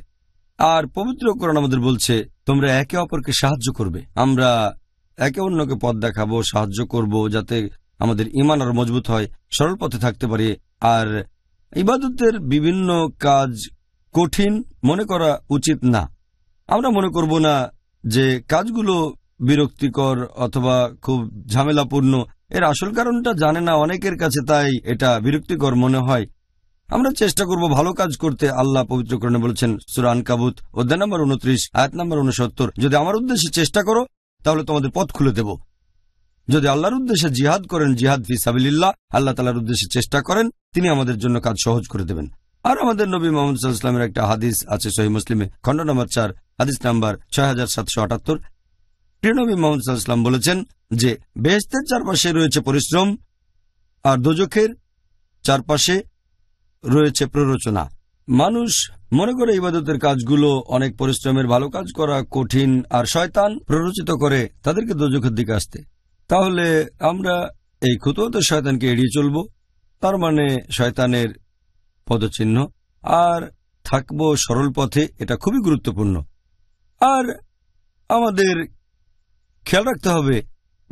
আর পবিত্র কোরআন আমাদের বলছে তোমরা একে অপরকে সাহায্য করবে আমরা একে অন্যকে পথ দেখাবো সাহায্য করব যাতে আমাদের ইমান আর মজবুত হয় সরল পথে থাকতে পারি আর ইবাদতের বিভিন্ন কাজ কঠিন মনে করা উচিত না আমরা মনে করব না যে কাজগুলো বিরক্তিকর অথবা খুব ঝামেলাপূর্ণ এর আসল কারণটা জানে না অনেকের কাছে তাই এটা বিরক্তিকর মনে হয় আমরা চেষ্টা করব ভালো কাজ করতে আল্লাহ পবিত্রকরণে বলেছেন সুরান কাবুত অধ্যায় নম্বর উনত্রিশ আয়াত নম্বর উনসত্তর যদি আমার উদ্দেশ্যে চেষ্টা করো তাহলে তোমাদের পথ খুলে দেব যদি আল্লাহর উদ্দেশ্যে জিহাদ করেন জিহাদ ফি সাবিল্লাহ আল্লাহ তালার উদ্দেশ্যে চেষ্টা করেন তিনি আমাদের জন্য কাজ সহজ করে দেবেন আর আমাদের নবী মোহাম্মদ সাল্লাহামের একটা হাদিস আছে সহি মুসলিমে খণ্ড নম্বর চার হাদিস নাম্বার ছয় হাজার সাতশো আটাত্তর প্রিয়নবী মোহাম্মদ সাল্লাহাম বলেছেন যে বেহস্তের চারপাশে রয়েছে পরিশ্রম আর দোজখের চারপাশে রয়েছে প্ররোচনা মানুষ মনে করে ইবাদতের কাজগুলো অনেক পরিশ্রমের ভালো কাজ করা কঠিন আর শয়তান প্ররোচিত করে তাদেরকে দোজখের দিকে আসতে তাহলে আমরা এই ক্ষুতোতে শয়তানকে এড়িয়ে চলব তার মানে শয়তানের পদচিহ্ন আর থাকব সরল পথে এটা খুবই গুরুত্বপূর্ণ আর আমাদের খেয়াল রাখতে হবে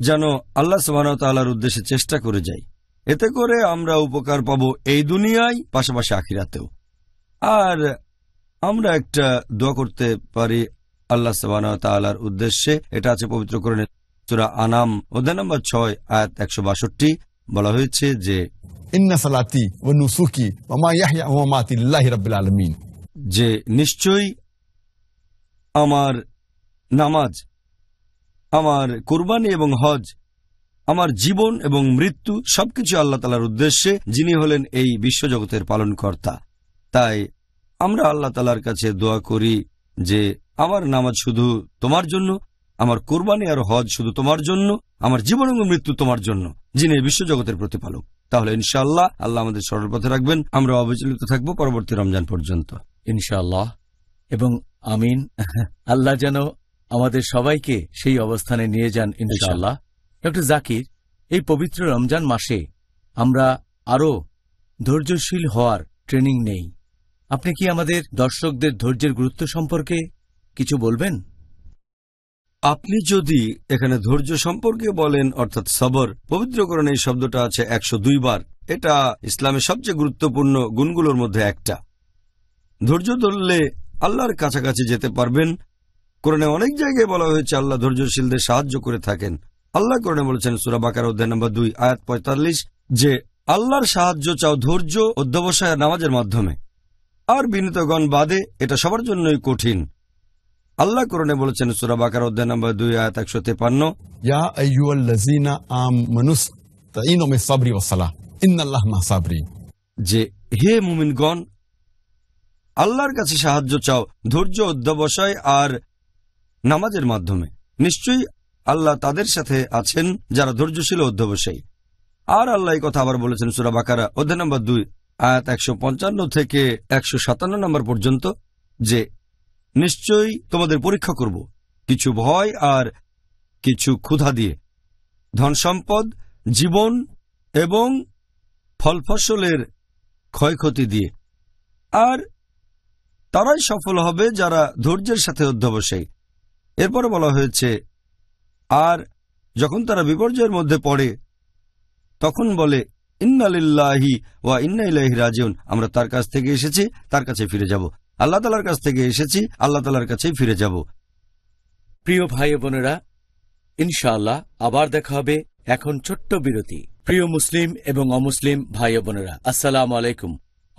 যেন আল্লাহ তাল্লাহার উদ্দেশ্যে চেষ্টা করে যাই এতে করে আমরা উপকার পাব এই দুনিয়ায় পাশাপাশি আখিরাতেও আর আমরা একটা দোয়া করতে পারি আল্লাহ সাবান তালার উদ্দেশ্যে এটা আছে পবিত্র করণে চূড়া আনাম অধ্যায় নম্বর ছয় আয়াত একশো বাষট্টি বলা হয়েছে যে যে নিশ্চয়ই আমার নামাজ আমার কুরবানি এবং হজ আমার জীবন এবং মৃত্যু সবকিছু আল্লাহ তালার উদ্দেশ্যে যিনি হলেন এই বিশ্বজগতের পালনকর্তা তাই আমরা আল্লাহ তালার কাছে দোয়া করি যে আমার নামাজ শুধু তোমার জন্য আমার কোরবানি আর হজ শুধু তোমার জন্য আমার জীবন এবং মৃত্যু তোমার জন্য যিনি বিশ্বজগতের প্রতিপালক তাহলে ইনশাআল্লাহ আল্লাহ আমাদের সরল পথে রাখবেন আমরা অবিচলিত থাকব পরবর্তী রমজান পর্যন্ত ইনশাআল্লাহ এবং আমিন আল্লাহ যেন আমাদের সবাইকে সেই অবস্থানে নিয়ে যান ইনশাআল্লাহ ডক্টর জাকির এই পবিত্র রমজান মাসে আমরা আরও ধৈর্যশীল হওয়ার ট্রেনিং নেই আপনি কি আমাদের দর্শকদের ধৈর্যের গুরুত্ব সম্পর্কে কিছু বলবেন আপনি যদি এখানে ধৈর্য সম্পর্কে বলেন অর্থাৎ সবর পবিত্রকরণ এই শব্দটা আছে একশো বার এটা ইসলামের সবচেয়ে গুরুত্বপূর্ণ গুণগুলোর মধ্যে একটা ধৈর্য ধরলে আল্লাহর কাছাকাছি যেতে পারবেন কোরআনে অনেক জায়গায় বলা হয়েছে আল্লাহ ধৈর্যশীলদের সাহায্য করে থাকেন আল্লাহ কোরআনে বলেছেন সুরাবাকার অধ্যায় নম্বর দুই আয়াত পঁয়তাল্লিশ যে আল্লাহর সাহায্য চাও ধৈর্য অধ্যবসায় নামাজের মাধ্যমে আর বিনীতগণ বাদে এটা সবার জন্যই কঠিন আল্লাহ করণে বলেছেন সুরাবাকার অধ্যায় নম্বর দুই আয়াত একশো তেপান্ন যে হে মুমিনগণ আল্লাহর কাছে সাহায্য চাও ধৈর্য অধ্যবসায় আর নামাজের মাধ্যমে নিশ্চয়ই আল্লাহ তাদের সাথে আছেন যারা ধৈর্যশীল অধ্যবসায়ী আর আল্লাহ কথা আবার বলেছেন বাকারা অধ্যায় নম্বর দুই আয়াত একশো পঞ্চান্ন থেকে একশো সাতান্ন নম্বর পর্যন্ত যে নিশ্চয়ই তোমাদের পরীক্ষা করব কিছু ভয় আর কিছু ক্ষুধা দিয়ে ধন সম্পদ জীবন এবং ফল ফসলের ক্ষয়ক্ষতি দিয়ে আর তারাই সফল হবে যারা ধৈর্যের সাথে অধ্যবসায়ী এরপরে বলা হয়েছে আর যখন তারা বিপর্যয়ের মধ্যে পড়ে তখন বলে ইন্নালিল্লাহি ওয়া ইন্নাইলাহি রাজিউন আমরা তার কাছ থেকে এসেছি তার কাছে ফিরে যাব আল্লাহ তালার কাছ থেকে এসেছি আল্লাহ তালার কাছেই ফিরে যাব প্রিয় ভাই বোনেরা ইনশাআল্লাহ আবার দেখা হবে এখন ছোট্ট বিরতি প্রিয় মুসলিম এবং অমুসলিম ভাই বোনেরা আসসালাম আলাইকুম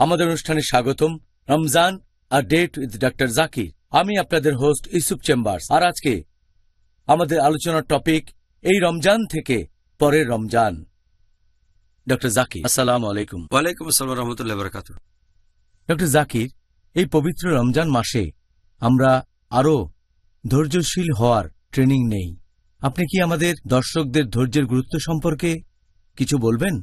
আমাদের অনুষ্ঠানে স্বাগতম রমজান আর ডেট উইথ ডাক্তার জাকির আমি আপনাদের হোস্ট ইসুফ চেম্বার্স আর আজকে আমাদের আলোচনার টপিক এই রমজান থেকে পরের রমজান ডক্টর জাকির এই পবিত্র রমজান মাসে আমরা আরও ধৈর্যশীল হওয়ার ট্রেনিং নেই আপনি কি আমাদের দর্শকদের ধৈর্যের গুরুত্ব সম্পর্কে কিছু বলবেন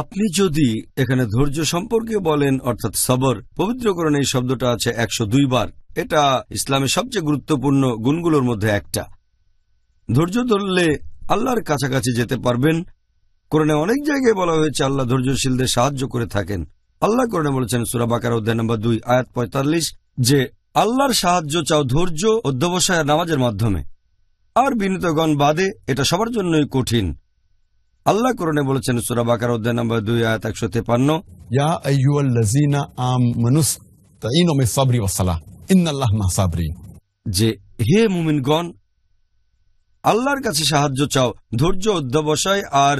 আপনি যদি এখানে ধৈর্য সম্পর্কে বলেন অর্থাৎ সবর পবিত্রকরণ এই শব্দটা আছে একশো বার এটা ইসলামের সবচেয়ে গুরুত্বপূর্ণ গুণগুলোর মধ্যে একটা ধৈর্য ধরলে আল্লাহর কাছাকাছি যেতে পারবেন কোরআনে অনেক জায়গায় বলা হয়েছে আল্লাহ ধৈর্যশীলদের সাহায্য করে থাকেন আল্লাহ কোরআনে বলেছেন সুরাবাকার অধ্যায় নম্বর দুই আয়াত পঁয়তাল্লিশ যে আল্লাহর সাহায্য চাও ধৈর্য অধ্যবসায় নামাজের মাধ্যমে আর বিনীতগণ বাদে এটা সবার জন্যই কঠিন আল্লাহ কোরআনে বলেছেন সুরাবাকার অধ্যায় নম্বর দুই আয়াত একশো তেপান্ন ইন্নাল্লাহ মাসাবরিন যে হে মুমিনগণ আল্লাহর কাছে সাহায্য চাও ধৈর্য অধ্যবসায় আর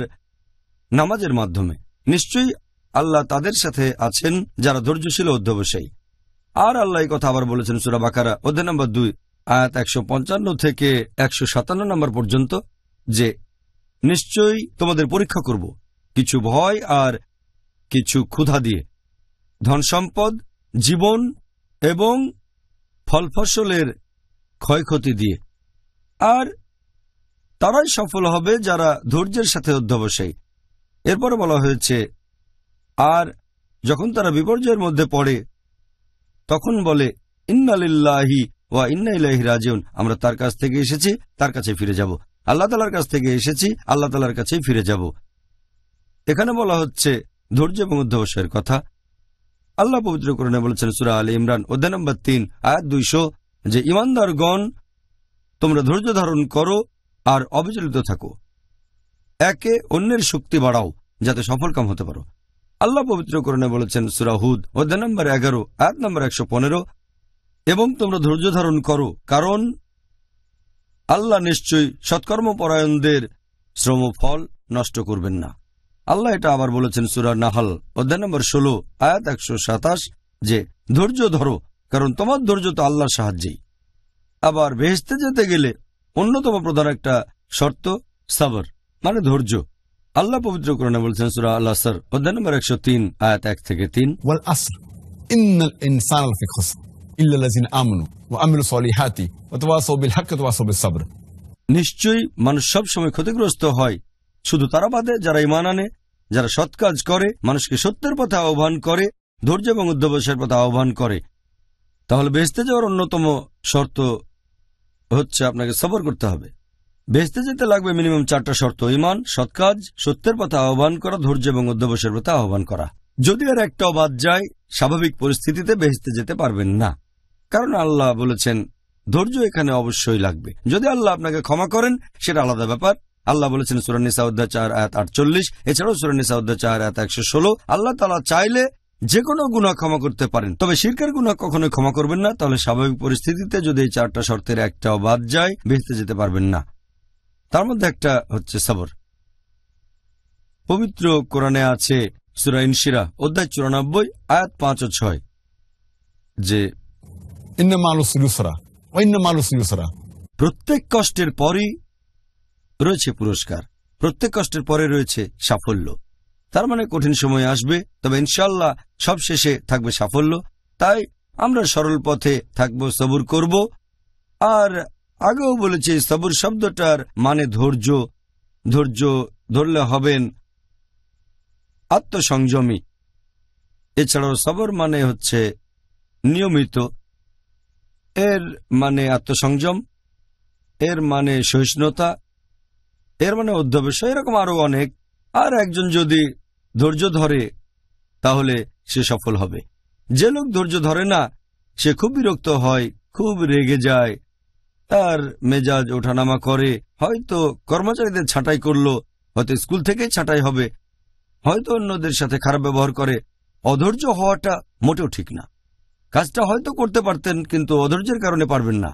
নামাজের মাধ্যমে নিশ্চয়ই আল্লাহ তাদের সাথে আছেন যারা ধৈর্যশীল অধ্যবসায়ী আর আল্লাহ এই কথা আবার বলেছেন সুরা বাকারা অধ্যায় নম্বর দুই আয়াত একশো পঞ্চান্ন থেকে একশো সাতান্ন নম্বর পর্যন্ত যে নিশ্চয়ই তোমাদের পরীক্ষা করব কিছু ভয় আর কিছু ক্ষুধা দিয়ে ধন সম্পদ জীবন এবং ফল ফসলের ক্ষয়ক্ষতি দিয়ে আর তারাই সফল হবে যারা ধৈর্যের সাথে অধ্যবসায়ী এরপরে বলা হয়েছে আর যখন তারা বিপর্যয়ের মধ্যে পড়ে তখন বলে ইন্নালিল্লাহি ওয়া ইন্নাইল্লাহি রাজিউন আমরা তার কাছ থেকে এসেছি তার কাছে ফিরে যাব আল্লাহ তালার কাছ থেকে এসেছি আল্লাহ তালার কাছেই ফিরে যাব এখানে বলা হচ্ছে ধৈর্য এবং অধ্যবসায়ের কথা আল্লাহ পবিত্র করণে বলেছেন সুরা আলী ইমরান অধ্যায় নম্বর তিন আয়াত দুইশো যে ইমানদারগণ তোমরা ধৈর্য ধারণ করো আর অবিচলিত থাকো একে অন্যের শক্তি বাড়াও যাতে সফলকাম হতে পারো আল্লাহ পবিত্র করণে বলেছেন সুরাহুদ অধ্যায় নম্বর এগারো আয়াত নম্বর একশো পনেরো এবং তোমরা ধৈর্য ধারণ করো কারণ আল্লাহ নিশ্চয়ই সৎকর্মপরায়ণদের শ্রমফল নষ্ট করবেন না আল্লাহ এটা আবার বলেছেন সুরা নাহাল অধ্যায় নম্বর ষোলো আয়াত একশো সাতাশ যে ধৈর্য ধরো কারণ তোমার ধৈর্য তো আল্লাহর সাহায্যেই আবার বেহেস্তে যেতে গেলে অন্যতম প্রধান একটা শর্ত সাবর মানে ধৈর্য আল্লাহ পবিত্র কোরআনে বলছেন সুরা আল্লাহ সর অধ্যায় নম্বর একশো তিন আয়াত এক থেকে তিন নিশ্চয়ই মানুষ সবসময় ক্ষতিগ্রস্ত হয় শুধু তারা বাদে যারা ইমান আনে যারা সৎ কাজ করে মানুষকে সত্যের পথে আহ্বান করে ধৈর্য এবং উদ্যবসের পথে আহ্বান করে তাহলে বেসতে যাওয়ার অন্যতম শর্ত হচ্ছে আপনাকে সবর করতে হবে বেসতে যেতে লাগবে মিনিমাম চারটা শর্ত ইমান সৎ কাজ সত্যের পথে আহ্বান করা ধৈর্য এবং অধ্যবসের পথে আহ্বান করা যদি আর একটা অবাদ যায় স্বাভাবিক পরিস্থিতিতে বেহেস্তে যেতে পারবেন না কারণ আল্লাহ বলেছেন ধৈর্য এখানে অবশ্যই লাগবে যদি আল্লাহ আপনাকে ক্ষমা করেন সেটা আলাদা ব্যাপার আল্লাহ বলেছেন সুরানিসা অধ্যায় চার আয়াত আটচল্লিশ এছাড়াও সুরানিসা অধ্যায় চার আয়াত একশো ষোলো আল্লাহ তালা চাইলে যে কোনো গুণা ক্ষমা করতে পারেন তবে শিরকের গুণা কখনো ক্ষমা করবেন না তাহলে স্বাভাবিক পরিস্থিতিতে যদি এই চারটা শর্তের একটাও বাদ যায় বেঁচতে যেতে পারবেন না তার মধ্যে একটা হচ্ছে সবর পবিত্র কোরআনে আছে সুরা ইনশিরা অধ্যায় চুরানব্বই আয়াত পাঁচ ও ছয় যে প্রত্যেক কষ্টের পরই রয়েছে পুরস্কার প্রত্যেক কষ্টের পরে রয়েছে সাফল্য তার মানে কঠিন সময় আসবে তবে ইনশাল্লাহ সব শেষে থাকবে সাফল্য তাই আমরা সরল পথে থাকব সবুর করব আর আগেও বলেছি সবুর শব্দটার মানে ধৈর্য ধৈর্য ধরলে হবেন আত্মসংযমী এছাড়াও সবর মানে হচ্ছে নিয়মিত এর মানে আত্মসংযম এর মানে সহিষ্ণুতা এর মানে অধ্যবসায় এরকম আরও অনেক আর একজন যদি ধৈর্য ধরে তাহলে সে সফল হবে যে লোক ধৈর্য ধরে না সে খুব বিরক্ত হয় খুব রেগে যায় তার মেজাজ ওঠানামা করে হয়তো কর্মচারীদের ছাঁটাই করলো হয়তো স্কুল থেকেই ছাঁটাই হবে হয়তো অন্যদের সাথে খারাপ ব্যবহার করে অধৈর্য হওয়াটা মোটেও ঠিক না কাজটা হয়তো করতে পারতেন কিন্তু অধৈর্যের কারণে পারবেন না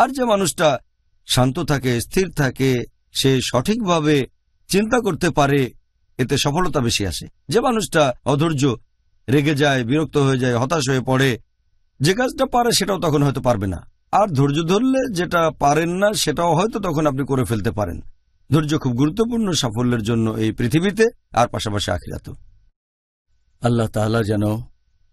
আর যে মানুষটা শান্ত থাকে স্থির থাকে সে সঠিকভাবে চিন্তা করতে পারে এতে সফলতা বেশি আসে যে মানুষটা অধৈর্য রেগে যায় বিরক্ত হয়ে যায় হতাশ হয়ে পড়ে যে কাজটা পারে সেটাও তখন হয়তো পারবে না আর ধৈর্য ধরলে যেটা পারেন না সেটাও হয়তো তখন আপনি করে ফেলতে পারেন ধৈর্য খুব গুরুত্বপূর্ণ সাফল্যের জন্য এই পৃথিবীতে আর পাশাপাশি আখিরাত আল্লাহ তাহলা যেন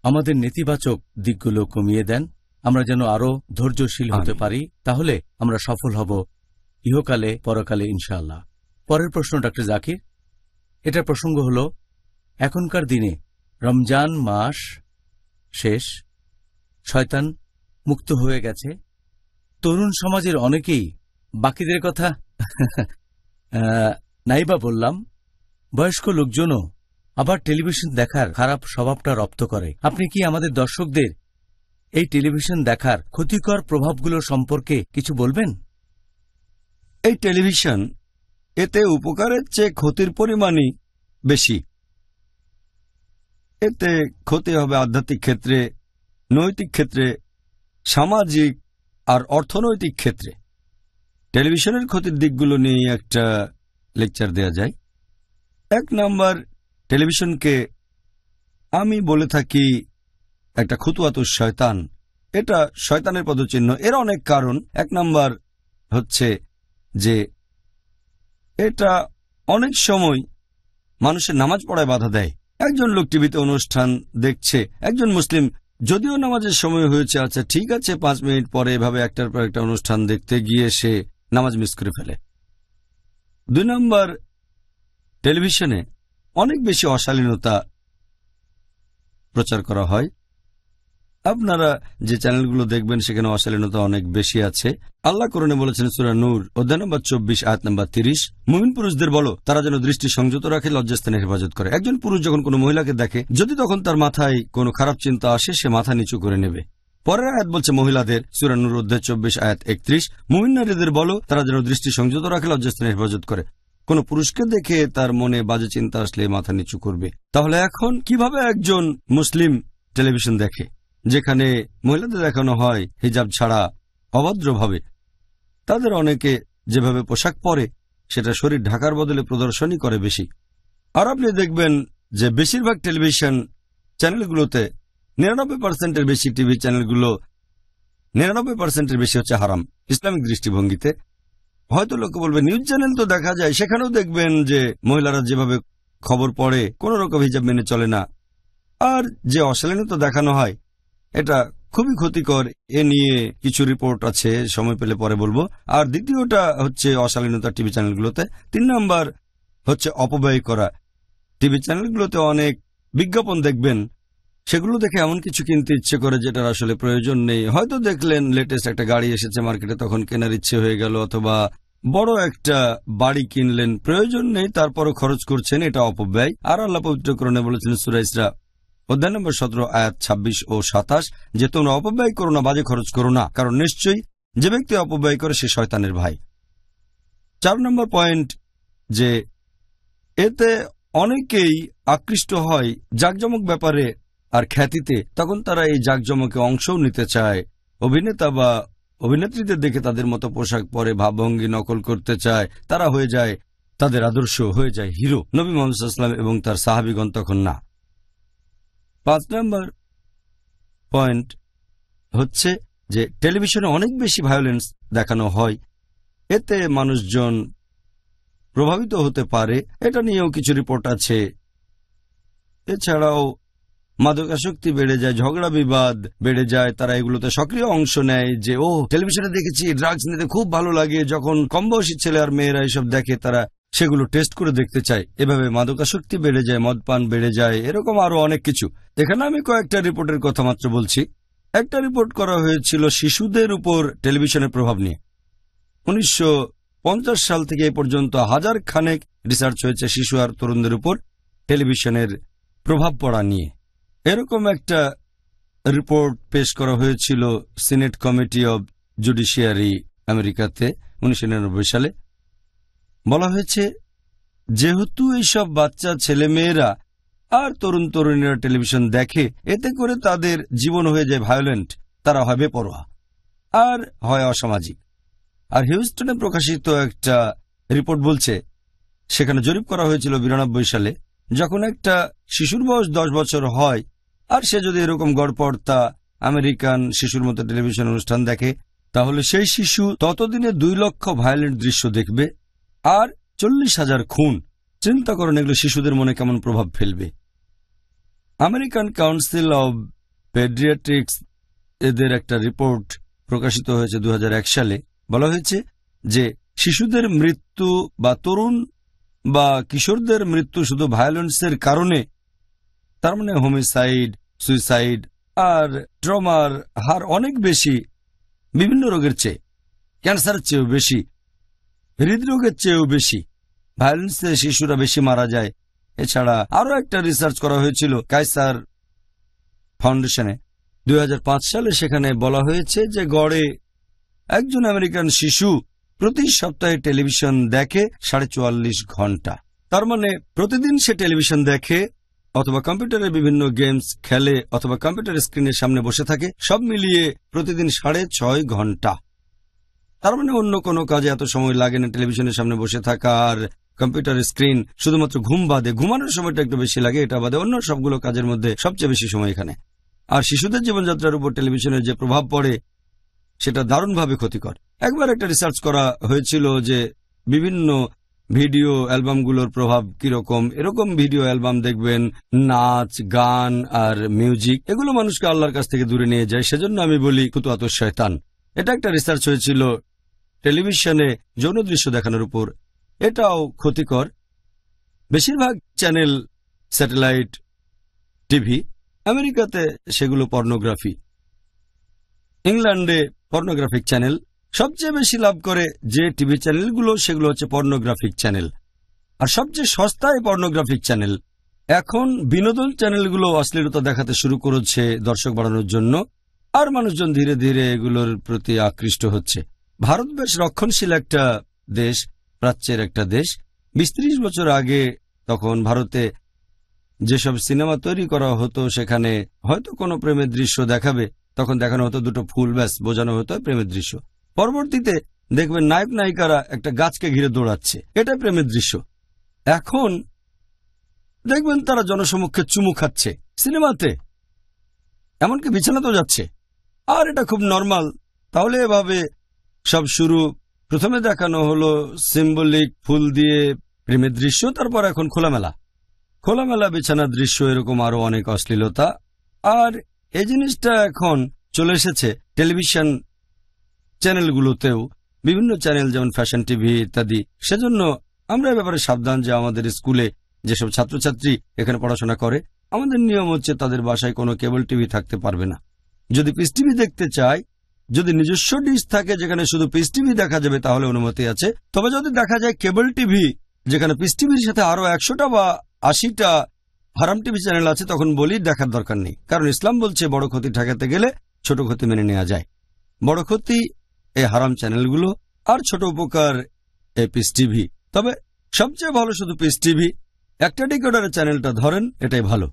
আমাদের নেতিবাচক দিকগুলো কমিয়ে দেন আমরা যেন আরও ধৈর্যশীল হতে পারি তাহলে আমরা সফল হব ইহকালে পরকালে ইনশাআল্লাহ পরের প্রশ্ন ডক্টর জাকির এটা প্রসঙ্গ হল এখনকার দিনে রমজান মাস শেষ শয়তান মুক্ত হয়ে গেছে তরুণ সমাজের অনেকেই বাকিদের কথা নাইবা বললাম বয়স্ক লোকজনও আবার টেলিভিশন দেখার খারাপ স্বভাবটা রপ্ত করে আপনি কি আমাদের দর্শকদের এই টেলিভিশন দেখার ক্ষতিকর প্রভাবগুলো সম্পর্কে কিছু বলবেন এই টেলিভিশন এতে উপকারের চেয়ে ক্ষতির পরিমাণই বেশি এতে ক্ষতি হবে আধ্যাত্মিক ক্ষেত্রে নৈতিক ক্ষেত্রে সামাজিক আর অর্থনৈতিক ক্ষেত্রে টেলিভিশনের ক্ষতির দিকগুলো নিয়ে একটা লেকচার দেয়া যায় এক নাম্বার টেলিভিশনকে আমি বলে থাকি একটা খুতুয়াতু শয়তান এটা শয়তানের পদচিহ্ন এর অনেক কারণ এক নাম্বার হচ্ছে যে এটা অনেক সময় মানুষের নামাজ পড়ায় বাধা দেয় একজন লোক টিভিতে অনুষ্ঠান দেখছে একজন মুসলিম যদিও নামাজের সময় হয়েছে আচ্ছা ঠিক আছে পাঁচ মিনিট পরে এভাবে একটার পর একটা অনুষ্ঠান দেখতে গিয়ে সে নামাজ মিস করে ফেলে দুই নম্বর টেলিভিশনে অনেক বেশি অশালীনতা প্রচার করা হয় আপনারা যে চ্যানেলগুলো দেখবেন সেখানে অশালীনতা অনেক বেশি আছে আল্লাহ করণে বলেছেন সুরা নূর অধ্যায় নম্বর চব্বিশ আয়াত নম্বর তিরিশ মুমিন পুরুষদের বলো তারা যেন দৃষ্টি সংযত রাখে লজ্জাস্থানে হেফাজত করে একজন পুরুষ যখন কোনো মহিলাকে দেখে যদি তখন তার মাথায় কোনো খারাপ চিন্তা আসে সে মাথা নিচু করে নেবে পরের আয়াত বলছে মহিলাদের নূর অধ্যায় চব্বিশ আয়াত একত্রিশ মুমিন নারীদের বলো তারা যেন দৃষ্টি সংযত রাখে লজ্জাস্থানে হেফাজত করে কোনো পুরুষকে দেখে তার মনে বাজে চিন্তা আসলে মাথা নিচু করবে তাহলে এখন কিভাবে একজন মুসলিম টেলিভিশন দেখে যেখানে মহিলাদের দেখানো হয় হিজাব ছাড়া অভদ্রভাবে তাদের অনেকে যেভাবে পোশাক পরে সেটা শরীর ঢাকার বদলে প্রদর্শনী করে বেশি আর আপনি দেখবেন যে বেশিরভাগ টেলিভিশন চ্যানেলগুলোতে নিরানব্বই পার্সেন্টের বেশি টিভি চ্যানেলগুলো নিরানব্বই পার্সেন্টের বেশি হচ্ছে হারাম ইসলামিক দৃষ্টিভঙ্গিতে হয়তো লোকে বলবে নিউজ চ্যানেল তো দেখা যায় সেখানেও দেখবেন যে মহিলারা যেভাবে খবর পড়ে কোনো রকম হিজাব মেনে চলে না আর যে অশালীনতা দেখানো হয় এটা খুবই ক্ষতিকর এ নিয়ে কিছু রিপোর্ট আছে সময় পেলে পরে বলবো আর দ্বিতীয়টা হচ্ছে অশালীনতা টিভি চ্যানেলগুলোতে তিন নম্বর হচ্ছে অপব্যয় করা টিভি চ্যানেলগুলোতে অনেক বিজ্ঞাপন দেখবেন সেগুলো দেখে এমন কিছু কিনতে ইচ্ছে করে যেটার আসলে প্রয়োজন নেই হয়তো দেখলেন লেটেস্ট একটা গাড়ি এসেছে মার্কেটে তখন কেনার ইচ্ছে হয়ে গেল অথবা বড় একটা বাড়ি কিনলেন প্রয়োজন নেই তারপরও খরচ করছেন এটা অপব্যয় আর আল্লাহ পবিত্রকরণে বলেছেন সুরাইসরা অধ্যায় নম্বর সতেরো আয়াত ছাব্বিশ ও সাতাশ যে তোমরা অপব্যয় করো না বাজে খরচ করো না কারণ নিশ্চয়ই যে ব্যক্তি অপব্যয় করে সে শয়তানের ভাই চার নম্বর পয়েন্ট যে এতে অনেকেই আকৃষ্ট হয় জাকজমক ব্যাপারে আর খ্যাতিতে তখন তারা এই জাকজমকে অংশও নিতে চায় অভিনেতা বা অভিনেত্রীদের দেখে তাদের মতো পোশাক পরে ভাবভঙ্গি নকল করতে চায় তারা হয়ে যায় তাদের আদর্শ হয়ে যায় হিরো নবী মোহাম্মদ ইসলাম এবং তার সাহাবিগণ তখন না পাঁচ নম্বর পয়েন্ট হচ্ছে যে টেলিভিশনে অনেক বেশি ভায়োলেন্স দেখানো হয় এতে মানুষজন প্রভাবিত হতে পারে এটা নিয়েও কিছু রিপোর্ট আছে এছাড়াও মাদকাসক্তি বেড়ে যায় ঝগড়া বিবাদ বেড়ে যায় তারা এগুলোতে সক্রিয় অংশ নেয় যে ও টেলিভিশনে দেখেছি ড্রাগস নিতে খুব ভালো লাগে যখন কম বয়সী ছেলে আর মেয়েরা এসব দেখে তারা সেগুলো টেস্ট করে দেখতে চাই এভাবে মাদকাসক্তি বেড়ে যায় মদপান বেড়ে যায় এরকম আরো অনেক কিছু এখানে আমি কয়েকটা রিপোর্টের কথা মাত্র বলছি একটা রিপোর্ট করা হয়েছিল শিশুদের উপর টেলিভিশনের প্রভাব নিয়ে উনিশশো সাল থেকে এ পর্যন্ত হাজার খানেক রিসার্চ হয়েছে শিশু আর তরুণদের উপর টেলিভিশনের প্রভাব পড়া নিয়ে এরকম একটা রিপোর্ট পেশ করা হয়েছিল সিনেট কমিটি অব জুডিশিয়ারি আমেরিকাতে উনিশশো সালে বলা হয়েছে যেহেতু এইসব বাচ্চা ছেলে মেয়েরা আর তরুণ তরুণীরা টেলিভিশন দেখে এতে করে তাদের জীবন হয়ে যায় ভায়োলেন্ট তারা হবে পরোয়া আর হয় অসামাজিক আর হিউস্টনে প্রকাশিত একটা রিপোর্ট বলছে সেখানে জরিপ করা হয়েছিল বিরানব্বই সালে যখন একটা শিশুর বয়স দশ বছর হয় আর সে যদি এরকম গড়পড়তা আমেরিকান শিশুর মতো টেলিভিশন অনুষ্ঠান দেখে তাহলে সেই শিশু ততদিনে দুই লক্ষ ভায়োলেন্ট দৃশ্য দেখবে আর চল্লিশ হাজার খুন চিন্তা করেন এগুলো শিশুদের মনে কেমন প্রভাব ফেলবে আমেরিকান কাউন্সিল অব পেড্রিয়াট্রিক্স এদের একটা রিপোর্ট প্রকাশিত হয়েছে দু সালে বলা হয়েছে যে শিশুদের মৃত্যু বা তরুণ বা কিশোরদের মৃত্যু শুধু ভায়োলেন্সের কারণে তার মানে হোমিসাইড সুইসাইড আর ট্রমার হার অনেক বেশি বিভিন্ন রোগের চেয়ে ক্যান্সারের চেয়েও বেশি হৃদরোগের চেয়েও বেশি ভায়োলেন্সে শিশুরা বেশি মারা যায় এছাড়া আরও একটা রিসার্চ করা হয়েছিল কাইসার ফাউন্ডেশনে দুই সালে সেখানে বলা হয়েছে যে গড়ে একজন আমেরিকান শিশু প্রতি সপ্তাহে টেলিভিশন দেখে সাড়ে চুয়াল্লিশ ঘন্টা তার মানে প্রতিদিন সে টেলিভিশন দেখে অথবা কম্পিউটারে বিভিন্ন গেমস খেলে অথবা কম্পিউটার স্ক্রিনের সামনে বসে থাকে সব মিলিয়ে প্রতিদিন সাড়ে ছয় ঘন্টা তার মানে অন্য কোনো কাজে এত সময় লাগে না টেলিভিশনের সামনে বসে থাকা আর কম্পিউটার স্ক্রিন শুধুমাত্র ঘুম বাদে ঘুমানোর সময়টা একটু বেশি লাগে এটা বাদে অন্য সবগুলো কাজের মধ্যে সবচেয়ে বেশি সময় এখানে আর শিশুদের জীবনযাত্রার উপর টেলিভিশনের যে প্রভাব পড়ে সেটা দারুণভাবে ক্ষতিকর একবার একটা রিসার্চ করা হয়েছিল যে বিভিন্ন ভিডিও অ্যালবামগুলোর প্রভাব কিরকম এরকম ভিডিও অ্যালবাম দেখবেন নাচ গান আর মিউজিক এগুলো মানুষকে আল্লাহর কাছ থেকে দূরে নিয়ে যায় সেজন্য আমি বলি কুতুয়াত শয়তান এটা একটা রিসার্চ হয়েছিল টেলিভিশনে যৌন দৃশ্য দেখানোর উপর এটাও ক্ষতিকর বেশিরভাগ চ্যানেল স্যাটেলাইট টিভি আমেরিকাতে সেগুলো পর্নোগ্রাফি ইংল্যান্ডে পর্নোগ্রাফিক চ্যানেল সবচেয়ে বেশি লাভ করে যে টিভি চ্যানেলগুলো সেগুলো হচ্ছে পর্নোগ্রাফিক চ্যানেল আর সবচেয়ে সস্তায় পর্নোগ্রাফিক চ্যানেল এখন বিনোদন চ্যানেলগুলো অশ্লীলতা দেখাতে শুরু করেছে দর্শক বাড়ানোর জন্য আর মানুষজন ধীরে ধীরে এগুলোর প্রতি আকৃষ্ট হচ্ছে ভারত বেশ রক্ষণশীল একটা দেশ প্রাচ্যের একটা দেশ বিশ বছর আগে তখন ভারতে যেসব সিনেমা তৈরি করা হতো সেখানে হয়তো কোনো প্রেমের দৃশ্য দেখাবে তখন দেখানো হতো দুটো ফুল ব্যাস বোঝানো হতো প্রেমের দৃশ্য পরবর্তীতে দেখবেন নায়ক নায়িকারা একটা গাছকে ঘিরে দৌড়াচ্ছে এটা প্রেমের দৃশ্য এখন দেখবেন তারা জনসমক্ষে চুমু খাচ্ছে সিনেমাতে এমনকি বিছানাতেও যাচ্ছে আর এটা খুব নর্মাল তাহলে এভাবে সব শুরু প্রথমে দেখানো হলো সিম্বলিক ফুল দিয়ে প্রেমের দৃশ্য তারপর এখন খোলামেলা খোলামেলা বিছানার দৃশ্য এরকম আরো অনেক অশ্লীলতা আর এই জিনিসটা এখন চলে এসেছে টেলিভিশন চ্যানেলগুলোতেও বিভিন্ন চ্যানেল যেমন ফ্যাশন টিভি ইত্যাদি সেজন্য আমরা এ ব্যাপারে সাবধান যে আমাদের স্কুলে যেসব ছাত্রছাত্রী এখানে পড়াশোনা করে আমাদের নিয়ম হচ্ছে তাদের বাসায় কোনো কেবল টিভি থাকতে পারবে না যদি পিস টিভি দেখতে চায় যদি নিজস্ব ডিশ থাকে যেখানে শুধু পিস টিভি দেখা যাবে তাহলে অনুমতি আছে তবে যদি দেখা যায় কেবল টিভি যেখানে পিস টিভির সাথে আরও একশোটা বা আশিটা হারাম টিভি চ্যানেল আছে তখন বলি দেখার দরকার নেই কারণ ইসলাম বলছে বড় ক্ষতি ঠেকাতে গেলে ছোট ক্ষতি মেনে নেওয়া যায় বড় ক্ষতি এই হারাম চ্যানেলগুলো আর ছোট উপকার এ পিস টিভি তবে সবচেয়ে ভালো শুধু পিস টিভি একটা ডিকোডারের চ্যানেলটা ধরেন এটাই ভালো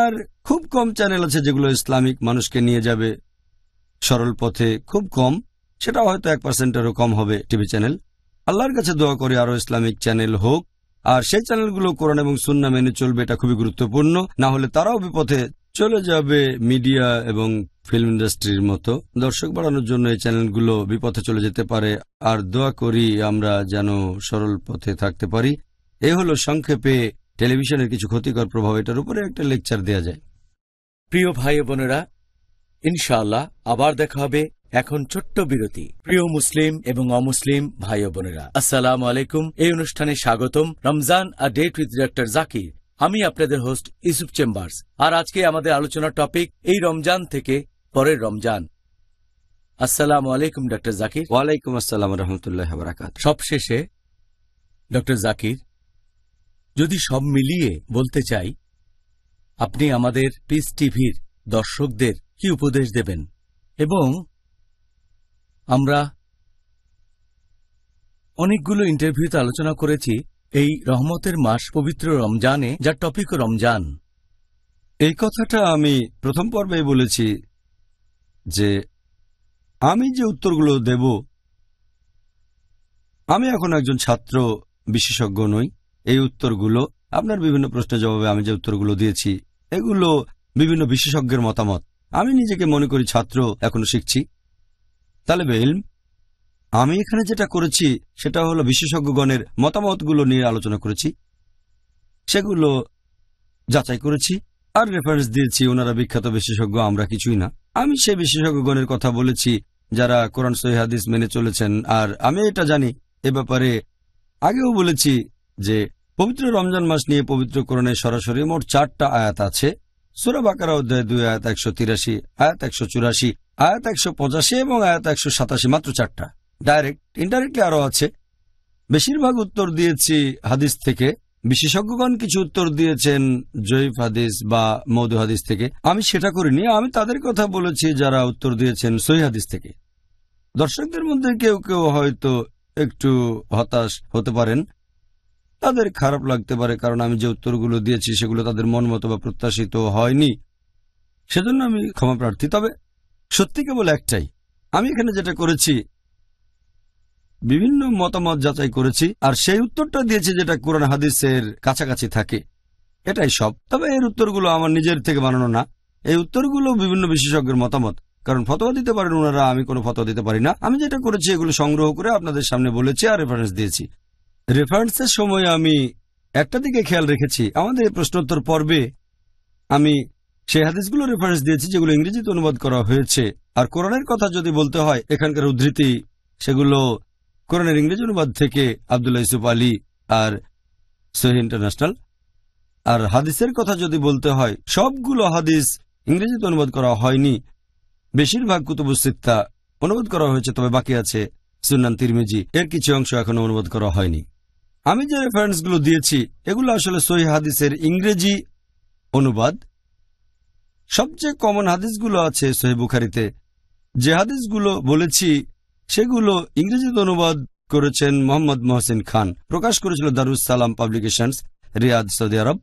আর খুব কম চ্যানেল আছে যেগুলো ইসলামিক মানুষকে নিয়ে যাবে সরল পথে খুব কম সেটা হয়তো এক পার্সেন্টেরও কম হবে টিভি চ্যানেল আল্লাহর কাছে দোয়া করে আরও ইসলামিক চ্যানেল হোক আর সেই চ্যানেলগুলো কোরআন এবং সুন্না মেনে চলবে এটা খুবই গুরুত্বপূর্ণ না হলে তারাও বিপথে চলে যাবে মিডিয়া এবং ফিল্ম ইন্ডাস্ট্রির মতো দর্শক বাড়ানোর জন্য এই চ্যানেলগুলো বিপথে চলে যেতে পারে আর দোয়া করি আমরা যেন সরল পথে থাকতে পারি এ হলো সংক্ষেপে টেলিভিশনের কিছু ক্ষতিকর প্রভাব এটার উপরে একটা লেকচার দেয়া যায় প্রিয় ভাই বোনেরা ইনশাল্লাহ আবার দেখা হবে এখন ছোট্ট বিরতি প্রিয় মুসলিম এবং অমুসলিম ভাই বোনেরা আসসালাম আলাইকুম এই অনুষ্ঠানে স্বাগতম রমজান আ ডেট উইথ ডাক্তার জাকির আমি আপনাদের হোস্ট ইসুফ চেম্বার্স আর আজকে আমাদের আলোচনার টপিক এই রমজান থেকে পরের রমজান আসসালাম আলাইকুম ডক্টর জাকির ওয়ালাইকুম আসসালাম রহমতুল্লাহ সবশেষে ডক্টর জাকির যদি সব মিলিয়ে বলতে চাই আপনি আমাদের পিস টিভির দর্শকদের কি উপদেশ দেবেন এবং আমরা অনেকগুলো ইন্টারভিউতে আলোচনা করেছি এই রহমতের মাস পবিত্র রমজানে যার টপিক রমজান এই কথাটা আমি প্রথম পর্বে বলেছি যে আমি যে উত্তরগুলো দেব আমি এখন একজন ছাত্র বিশেষজ্ঞ নই এই উত্তরগুলো আপনার বিভিন্ন প্রশ্নের জবাবে আমি যে উত্তরগুলো দিয়েছি এগুলো বিভিন্ন বিশেষজ্ঞের মতামত আমি নিজেকে মনে করি ছাত্র এখনো শিখছি তাহলে বেলম আমি এখানে যেটা করেছি সেটা হলো বিশেষজ্ঞগণের মতামতগুলো নিয়ে আলোচনা করেছি সেগুলো যাচাই করেছি আর রেফারেন্স দিয়েছি ওনারা বিখ্যাত বিশেষজ্ঞ আমরা কিছুই না আমি সে বিশেষজ্ঞগণের কথা বলেছি যারা কোরআন সহিদ মেনে চলেছেন আর আমি এটা জানি এ ব্যাপারে আগেও বলেছি যে পবিত্র রমজান মাস নিয়ে পবিত্র করণে সরাসরি মোট চারটা আয়াত আছে সুরা বাকারা অধ্যায় দুই আয়াত একশো তিরাশি আয়াত একশো চুরাশি আয়াত একশো পঁচাশি এবং আয়াত একশো সাতাশি মাত্র চারটা ডাইরেক্ট ইনডাইরেক্টলি আরও আছে বেশিরভাগ উত্তর দিয়েছি হাদিস থেকে বিশেষজ্ঞগণ কিছু উত্তর দিয়েছেন জয়ীফ হাদিস বা মধু হাদিস থেকে আমি সেটা করিনি আমি তাদের কথা বলেছি যারা উত্তর দিয়েছেন সই হাদিস থেকে দর্শকদের মধ্যে কেউ কেউ হয়তো একটু হতাশ হতে পারেন তাদের খারাপ লাগতে পারে কারণ আমি যে উত্তরগুলো দিয়েছি সেগুলো তাদের মন মতো বা প্রত্যাশিত হয়নি সেজন্য আমি ক্ষমা প্রার্থী তবে সত্যি কেবল একটাই আমি এখানে যেটা করেছি বিভিন্ন মতামত যাচাই করেছি আর সেই উত্তরটা দিয়েছি যেটা কোরআন হাদিসের কাছাকাছি থাকে এটাই সব তবে এর উত্তরগুলো আমার নিজের থেকে বানানো না এই উত্তরগুলো বিভিন্ন বিশেষজ্ঞের মতামত কারণ ফতোয়া দিতে পারেন ওনারা আমি কোনো ফতোয়া দিতে পারি না আমি যেটা করেছি এগুলো সংগ্রহ করে আপনাদের সামনে বলেছি আর রেফারেন্স দিয়েছি রেফারেন্সের সময় আমি একটা দিকে খেয়াল রেখেছি আমাদের প্রশ্নোত্তর পর্বে আমি সেই হাদিসগুলো রেফারেন্স দিয়েছি যেগুলো ইংরেজিতে অনুবাদ করা হয়েছে আর কোরআনের কথা যদি বলতে হয় এখানকার উদ্ধৃতি সেগুলো কোরআনের ইংরেজি অনুবাদ থেকে আবদুল্লা ইসুফ আলী আর সহি ইন্টারন্যাশনাল আর হাদিসের কথা যদি বলতে হয় সবগুলো হাদিস ইংরেজিতে অনুবাদ করা হয়নি বেশিরভাগ কুতুবুসিত্তা অনুবাদ করা হয়েছে তবে বাকি আছে সুনান তিরমিজি এর কিছু অংশ এখনো অনুবাদ করা হয়নি আমি যে রেফারেন্সগুলো দিয়েছি এগুলো আসলে সহি হাদিসের ইংরেজি অনুবাদ সবচেয়ে কমন হাদিসগুলো আছে সহি বুখারিতে যে হাদিসগুলো বলেছি সেগুলো ইংরেজিতে অনুবাদ করেছেন মোহাম্মদ মহসিন খান প্রকাশ করেছিল দারুস সালাম পাবলিকেশনস রিয়াদ সৌদি আরব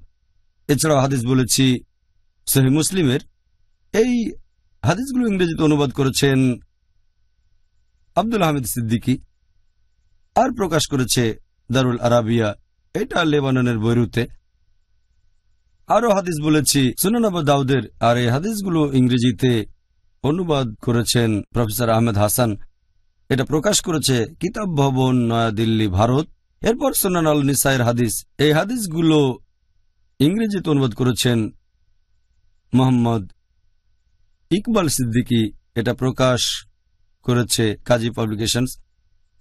এছাড়াও হাদিস বলেছি সহি মুসলিমের এই হাদিসগুলো ইংরেজিতে অনুবাদ করেছেন আব্দুল আহমেদ সিদ্দিকী আর প্রকাশ করেছে দারুল আরাবিয়া এটা লেবাননের বৈরুতে আরও হাদিস বলেছি সুনানাবা দাউদের আর এই হাদিসগুলো ইংরেজিতে অনুবাদ করেছেন প্রফেসর আহমেদ হাসান এটা প্রকাশ করেছে কিতাব ভবন নয়াদিল্লি ভারত এরপর সোনান আল নিসাইয়ের হাদিস এই হাদিসগুলো ইংরেজিতে অনুবাদ করেছেন মোহাম্মদ ইকবাল সিদ্দিকি এটা প্রকাশ করেছে কাজী পাবলিকেশনস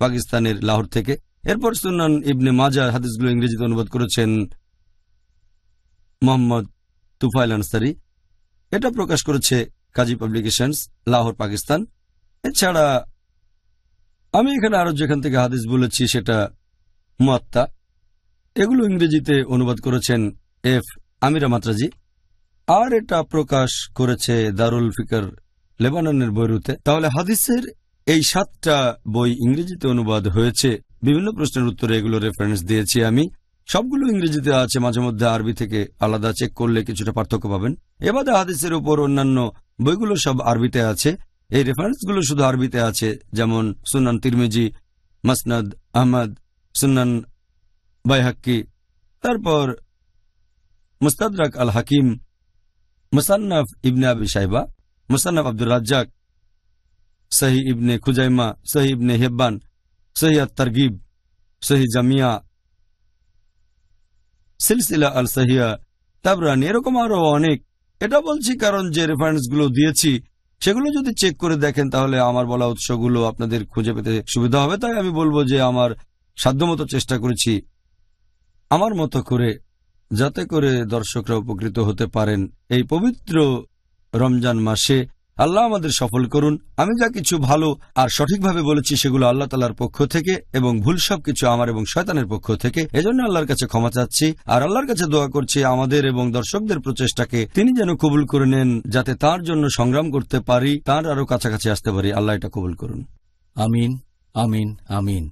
পাকিস্তানের লাহোর থেকে এরপর সুনান ইবনে মাজা হাদিসগুলো ইংরেজিতে অনুবাদ করেছেন মোহাম্মদ তুফাইল আনসারি এটা প্রকাশ করেছে কাজী পাবলিকেশনস লাহোর পাকিস্তান এছাড়া আমি এখানে আরো যেখান থেকে হাদিস বলেছি সেটা মাত্তা এগুলো ইংরেজিতে অনুবাদ করেছেন এফ আমিরা মাত্রাজি আর এটা প্রকাশ করেছে দারুল ফিকার লেবাননের বৈরুতে তাহলে হাদিসের এই সাতটা বই ইংরেজিতে অনুবাদ হয়েছে বিভিন্ন প্রশ্নের উত্তরে এগুলো রেফারেন্স দিয়েছি আমি সবগুলো ইংরেজিতে আছে মাঝে মধ্যে আরবি থেকে আলাদা চেক করলে কিছুটা পার্থক্য পাবেন এবাদা হাদিসের উপর অন্যান্য বইগুলো সব আরবিতে আছে এই রেফারেন্সগুলো শুধু আরবিতে আছে যেমন সুনান তিরমিজি মাসনাদ আহমদ সুনান বাইহাক্কি তারপর মুস্তাদরাক আল হাকিম মুসান্নাফ ইবনে আবি সাহেবা মুসান্নাফ আব্দুল রাজ্জাক সাহি ইবনে খুজাইমা সাহি ইবনে হেব্বান সহি তরগিব সহি জামিয়া সিলসিলা আল সহিয়া তারপরে এরকম আরো অনেক এটা বলছি কারণ যে গুলো দিয়েছি সেগুলো যদি চেক করে দেখেন তাহলে আমার বলা উৎসগুলো আপনাদের খুঁজে পেতে সুবিধা হবে তাই আমি বলবো যে আমার সাধ্যমতো চেষ্টা করেছি আমার মতো করে যাতে করে দর্শকরা উপকৃত হতে পারেন এই পবিত্র রমজান মাসে আল্লাহ আমাদের সফল করুন আমি যা কিছু ভালো আর সঠিকভাবে বলেছি সেগুলো আল্লাহ তালার পক্ষ থেকে এবং ভুল সব কিছু আমার এবং শয়তানের পক্ষ থেকে এজন্য আল্লাহর কাছে ক্ষমা চাচ্ছি আর আল্লাহর কাছে দোয়া করছি আমাদের এবং দর্শকদের প্রচেষ্টাকে তিনি যেন কবুল করে নেন যাতে তার জন্য সংগ্রাম করতে পারি তার আরও কাছাকাছি আসতে পারি আল্লাহ এটা কবুল করুন আমিন আমিন আমিন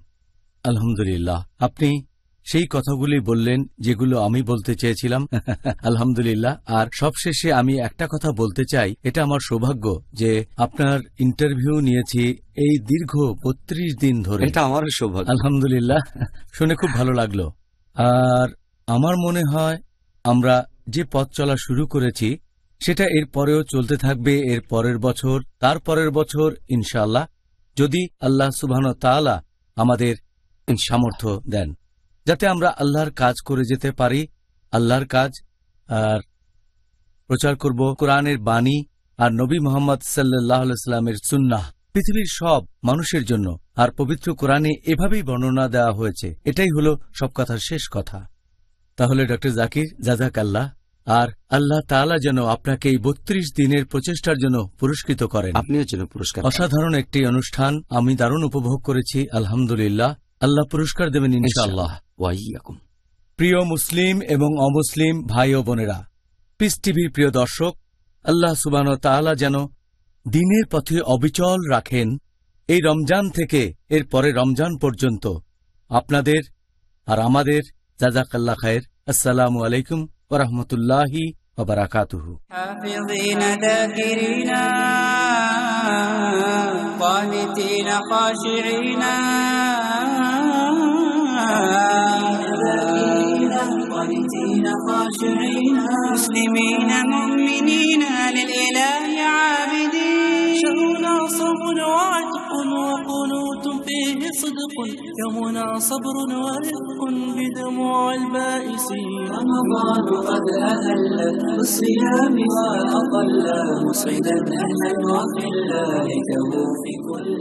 আলহামদুলিল্লাহ আপনি সেই কথাগুলি বললেন যেগুলো আমি বলতে চেয়েছিলাম আলহামদুলিল্লাহ আর সবশেষে আমি একটা কথা বলতে চাই এটা আমার সৌভাগ্য যে আপনার ইন্টারভিউ নিয়েছি এই দীর্ঘ বত্রিশ দিন ধরে এটা আমার সৌভাগ্য আলহামদুলিল্লাহ শুনে খুব ভালো লাগলো আর আমার মনে হয় আমরা যে পথ চলা শুরু করেছি সেটা এর পরেও চলতে থাকবে এর পরের বছর তার পরের বছর ইনশাআল্লাহ যদি আল্লাহ সুবহান তালা আমাদের সামর্থ্য দেন যাতে আমরা আল্লাহর কাজ করে যেতে পারি আল্লাহর কাজ আর প্রচার করব কোরআনের বাণী আর নবী মোহাম্মদ সাল্লাহ সাল্লামের সুন্নাহ পৃথিবীর সব মানুষের জন্য আর পবিত্র কোরআনে এভাবেই বর্ণনা দেওয়া হয়েছে এটাই হলো সব কথার শেষ কথা তাহলে ড জাকির জাজাক আল্লাহ আর আল্লাহ তালা যেন আপনাকে এই বত্রিশ দিনের প্রচেষ্টার জন্য পুরস্কৃত করেন আপনিও যেন পুরস্কার অসাধারণ একটি অনুষ্ঠান আমি দারুণ উপভোগ করেছি আলহামদুলিল্লাহ আল্লাহ পুরস্কার দেবেন ইনশাআল্লাহ ওয়াইয়াকুম প্রিয় মুসলিম এবং অমুসলিম ভাই ও বোনেরা পিস টিভির প্রিয় দর্শক আল্লাহ সুবান তালা যেন দিনের পথে অবিচল রাখেন এই রমজান থেকে এর পরে রমজান পর্যন্ত আপনাদের আর আমাদের জাজাকাল্লা খায়ের আসসালামু আলাইকুম ওরহমতুল্লাহি وبركاته حافظين ذاكرين قانتين خاشعين قانتين خاشعين مسلمين مؤمنين للإله عابدين شهرنا صبر وعتق وقنوت فيه صدق يومنا صبر ورفق بدموع البائسين رمضان قد أهل بالصيام وأقل مسعدا أهلا وقلا لكه في كل